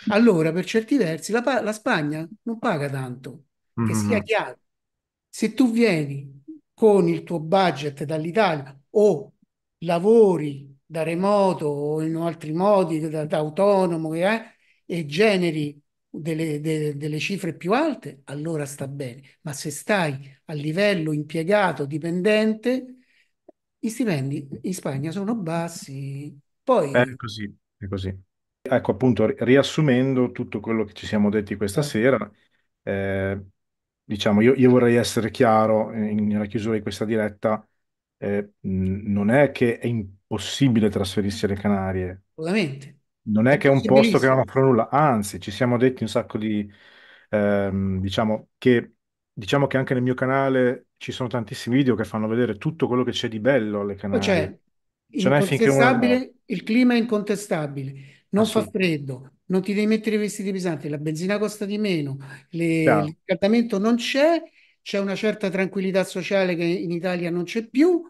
Allora, per certi versi, la, la Spagna non paga tanto, mm-hmm. che sia chiaro. Se tu vieni con il tuo budget dall'Italia o lavori da remoto o in altri modi, da, da autonomo, eh, e generi delle, de, delle cifre più alte, allora sta bene, ma se stai a livello impiegato, dipendente, gli stipendi in Spagna sono bassi. Poi... È così, è così. Ecco appunto, riassumendo tutto quello che ci siamo detti questa sera, eh, diciamo, io, io, vorrei essere chiaro in, nella chiusura di questa diretta, eh, non è che è impossibile trasferirsi alle Canarie. Assolutamente non è che è un posto che non offre nulla, anzi, ci siamo detti un sacco di, ehm, diciamo che, diciamo che anche nel mio canale ci sono tantissimi video che fanno vedere tutto quello che c'è di bello alle Canarie. Cioè, Ce n'è finché uno incontestabile, il clima è incontestabile, non fa Assolutamente. freddo, non ti devi mettere i vestiti pesanti, la benzina costa di meno, le- Chiaro. il riscaldamento non c'è, c'è una certa tranquillità sociale che in Italia non c'è più,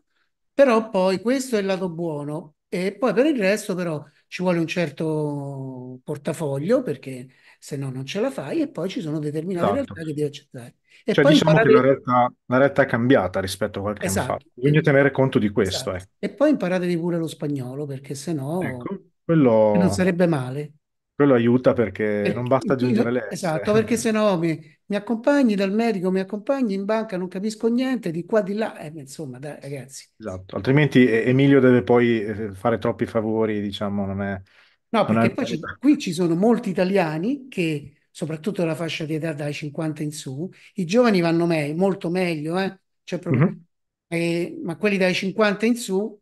però poi questo è il lato buono e poi per il resto però ci vuole un certo portafoglio perché se no non ce la fai e poi ci sono determinate esatto. realtà che devi accettare. E cioè, diciamo imparare... che la realtà, la realtà, è cambiata rispetto a qualche esatto. anno fa, esatto. bisogna tenere conto di questo. Esatto. Eh. E poi imparatevi pure lo spagnolo perché se no ecco, quello... non sarebbe male. Quello aiuta perché non eh, basta aggiungere le Esatto, perché se no mi, mi, accompagni dal medico, mi accompagni in banca, non capisco niente, di qua, di là, eh, insomma, dai ragazzi. Esatto, altrimenti Emilio deve poi eh, fare troppi favori, diciamo, non è... No, non perché poi ci, qui ci sono molti italiani che, soprattutto la fascia di età dai 50 in su, i giovani vanno meglio, molto meglio, eh? Cioè, proprio, mhm. eh, ma quelli dai 50 in su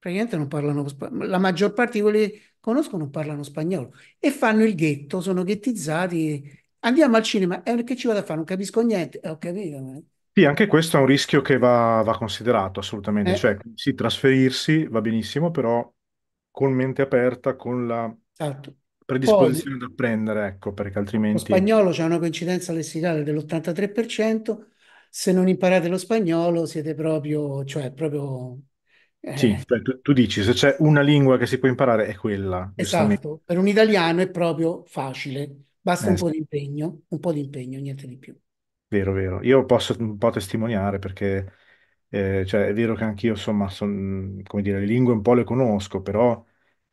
praticamente non parlano, la maggior parte di quelli conoscono, parlano spagnolo e fanno il ghetto, sono ghettizzati. Andiamo al cinema, e che ci vado a fare? Non capisco niente. Eh, ho capito. Eh. Sì, anche questo è un rischio che va, va considerato assolutamente. Eh. Cioè, sì, trasferirsi va benissimo, però con mente aperta, con la esatto. predisposizione Poi, ad apprendere, ecco, perché altrimenti... Lo spagnolo c'è una coincidenza lessicale dell'83%, se non imparate lo spagnolo siete proprio, cioè, proprio sì, eh. cioè, tu, tu, dici se c'è una lingua che si può imparare è quella. Esatto, per un italiano è proprio facile, basta eh, un po' di impegno, un po' di impegno, niente di più. Vero, vero. Io posso un po' testimoniare perché eh, cioè, è vero che anch'io, insomma, son, come dire, le lingue un po' le conosco, però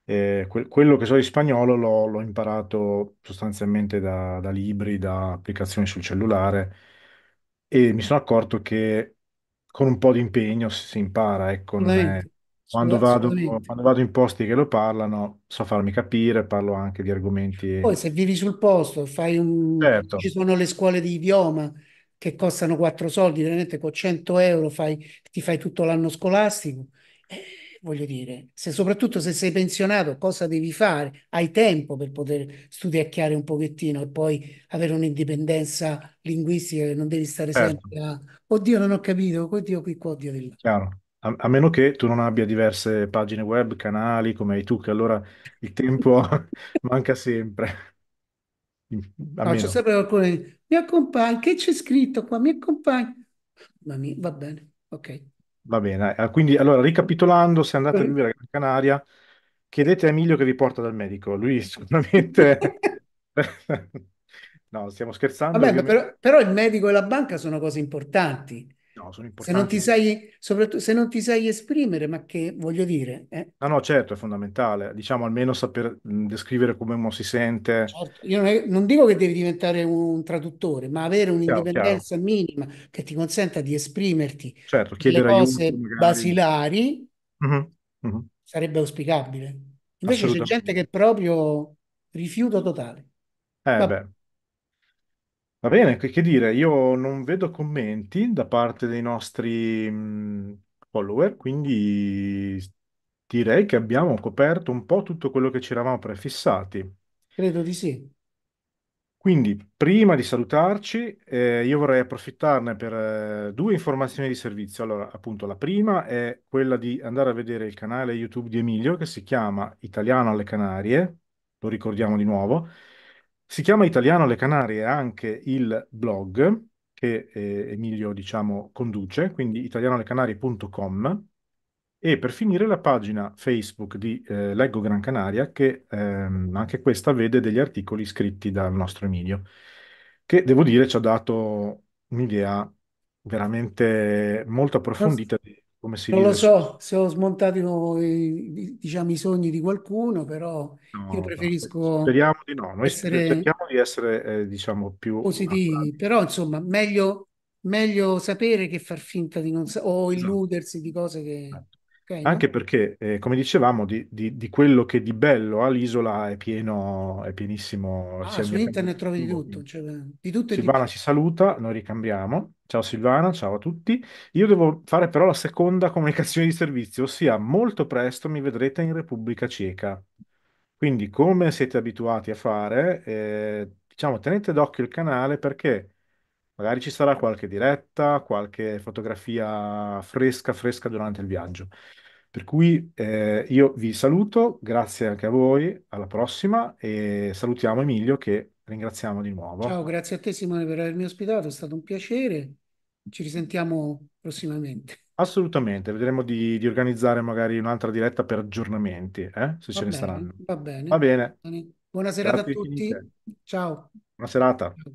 eh, que- quello che so di spagnolo l'ho, l'ho imparato sostanzialmente da, da libri, da applicazioni sul cellulare e mi sono accorto che con un po' di impegno si, impara, ecco, non è... Assolutamente, Quando vado, assolutamente. quando vado in posti che lo parlano, so farmi capire, parlo anche di argomenti. Poi se vivi sul posto, fai un... Certo. ci sono le scuole di idioma che costano quattro soldi, veramente con 100 euro fai, ti fai tutto l'anno scolastico. Eh, voglio dire, se, soprattutto se sei pensionato, cosa devi fare? Hai tempo per poter studiacchiare un pochettino e poi avere un'indipendenza linguistica che non devi stare certo. sempre a oddio, non ho capito, oddio qui, qua, oddio di là. Chiaro. A, a meno che tu non abbia diverse pagine web, canali come hai tu, che allora il tempo manca sempre. A no, c'è sempre qualcuno che mi accompagna, che c'è scritto qua? Mi accompagna. Mamma mia, va bene, ok. Va bene, eh, quindi allora ricapitolando, se andate a vivere a Gran Canaria, chiedete a Emilio che vi porta dal medico, lui sicuramente... No, stiamo scherzando. Vabbè, ovviamente. però, però il medico e la banca sono cose importanti no, sono importanti. Se non ti sai, soprattutto se non ti sai esprimere, ma che voglio dire... Eh? No, no, certo, è fondamentale. Diciamo almeno saper mm, descrivere come uno si sente. Certo. Io non, è, non, dico che devi diventare un traduttore, ma avere un'indipendenza chiaro, chiaro. minima che ti consenta di esprimerti certo, le cose aiuto, basilari mm-hmm, mm-hmm. sarebbe auspicabile. Invece c'è gente che proprio rifiuto totale. Eh, Va bene, che che dire, io non vedo commenti da parte dei nostri mh, mhmm, follower, quindi direi che abbiamo coperto un po' tutto quello che ci eravamo prefissati. Credo di sì. Quindi, prima di salutarci, eh, io vorrei approfittarne per eh, due informazioni di servizio. Allora, appunto, la prima è quella di andare a vedere il canale YouTube di Emilio che si chiama Italiano alle Canarie, lo ricordiamo di nuovo. Si chiama Italiano alle Canarie anche il blog che eh, Emilio, diciamo, conduce, quindi italianoallecanarie.com e per finire la pagina Facebook di eh, Leggo Gran Canaria che ehm, anche questa vede degli articoli scritti dal nostro Emilio che devo dire ci ha dato un'idea veramente molto approfondita di, come si non vive? lo so se ho smontato i, diciamo, i sogni di qualcuno, però io preferisco speriamo di no, noi essere... cerchiamo di essere eh, diciamo più positivi, attanti. però insomma meglio, meglio, sapere che far finta di non sapere o esatto. illudersi di cose che... Esatto. Okay, Anche perché, eh, come dicevamo, di, di, di, quello che di bello ha l'isola è pieno, è pienissimo. Ah, su internet trovi di tutto, cioè, di tutto e Silvana di tutto. ci saluta, noi ricambiamo. Ciao Silvana, ciao a tutti. Io devo fare però la seconda comunicazione di servizio, ossia molto presto mi vedrete in Repubblica Ceca. Quindi, come siete abituati a fare, eh, diciamo, tenete d'occhio il canale perché magari ci sarà qualche diretta, qualche fotografia fresca, fresca durante il viaggio. Per cui eh, io vi saluto, grazie anche a voi, alla prossima e salutiamo Emilio che ringraziamo di nuovo. Ciao, grazie a te Simone per avermi ospitato, è stato un piacere. Ci risentiamo prossimamente. Assolutamente, vedremo di, di organizzare magari un'altra diretta per aggiornamenti, eh? se va ce bene, ne saranno. Va bene. Va bene. Buona serata grazie a tutti. Ciao. Buona serata. Ciao.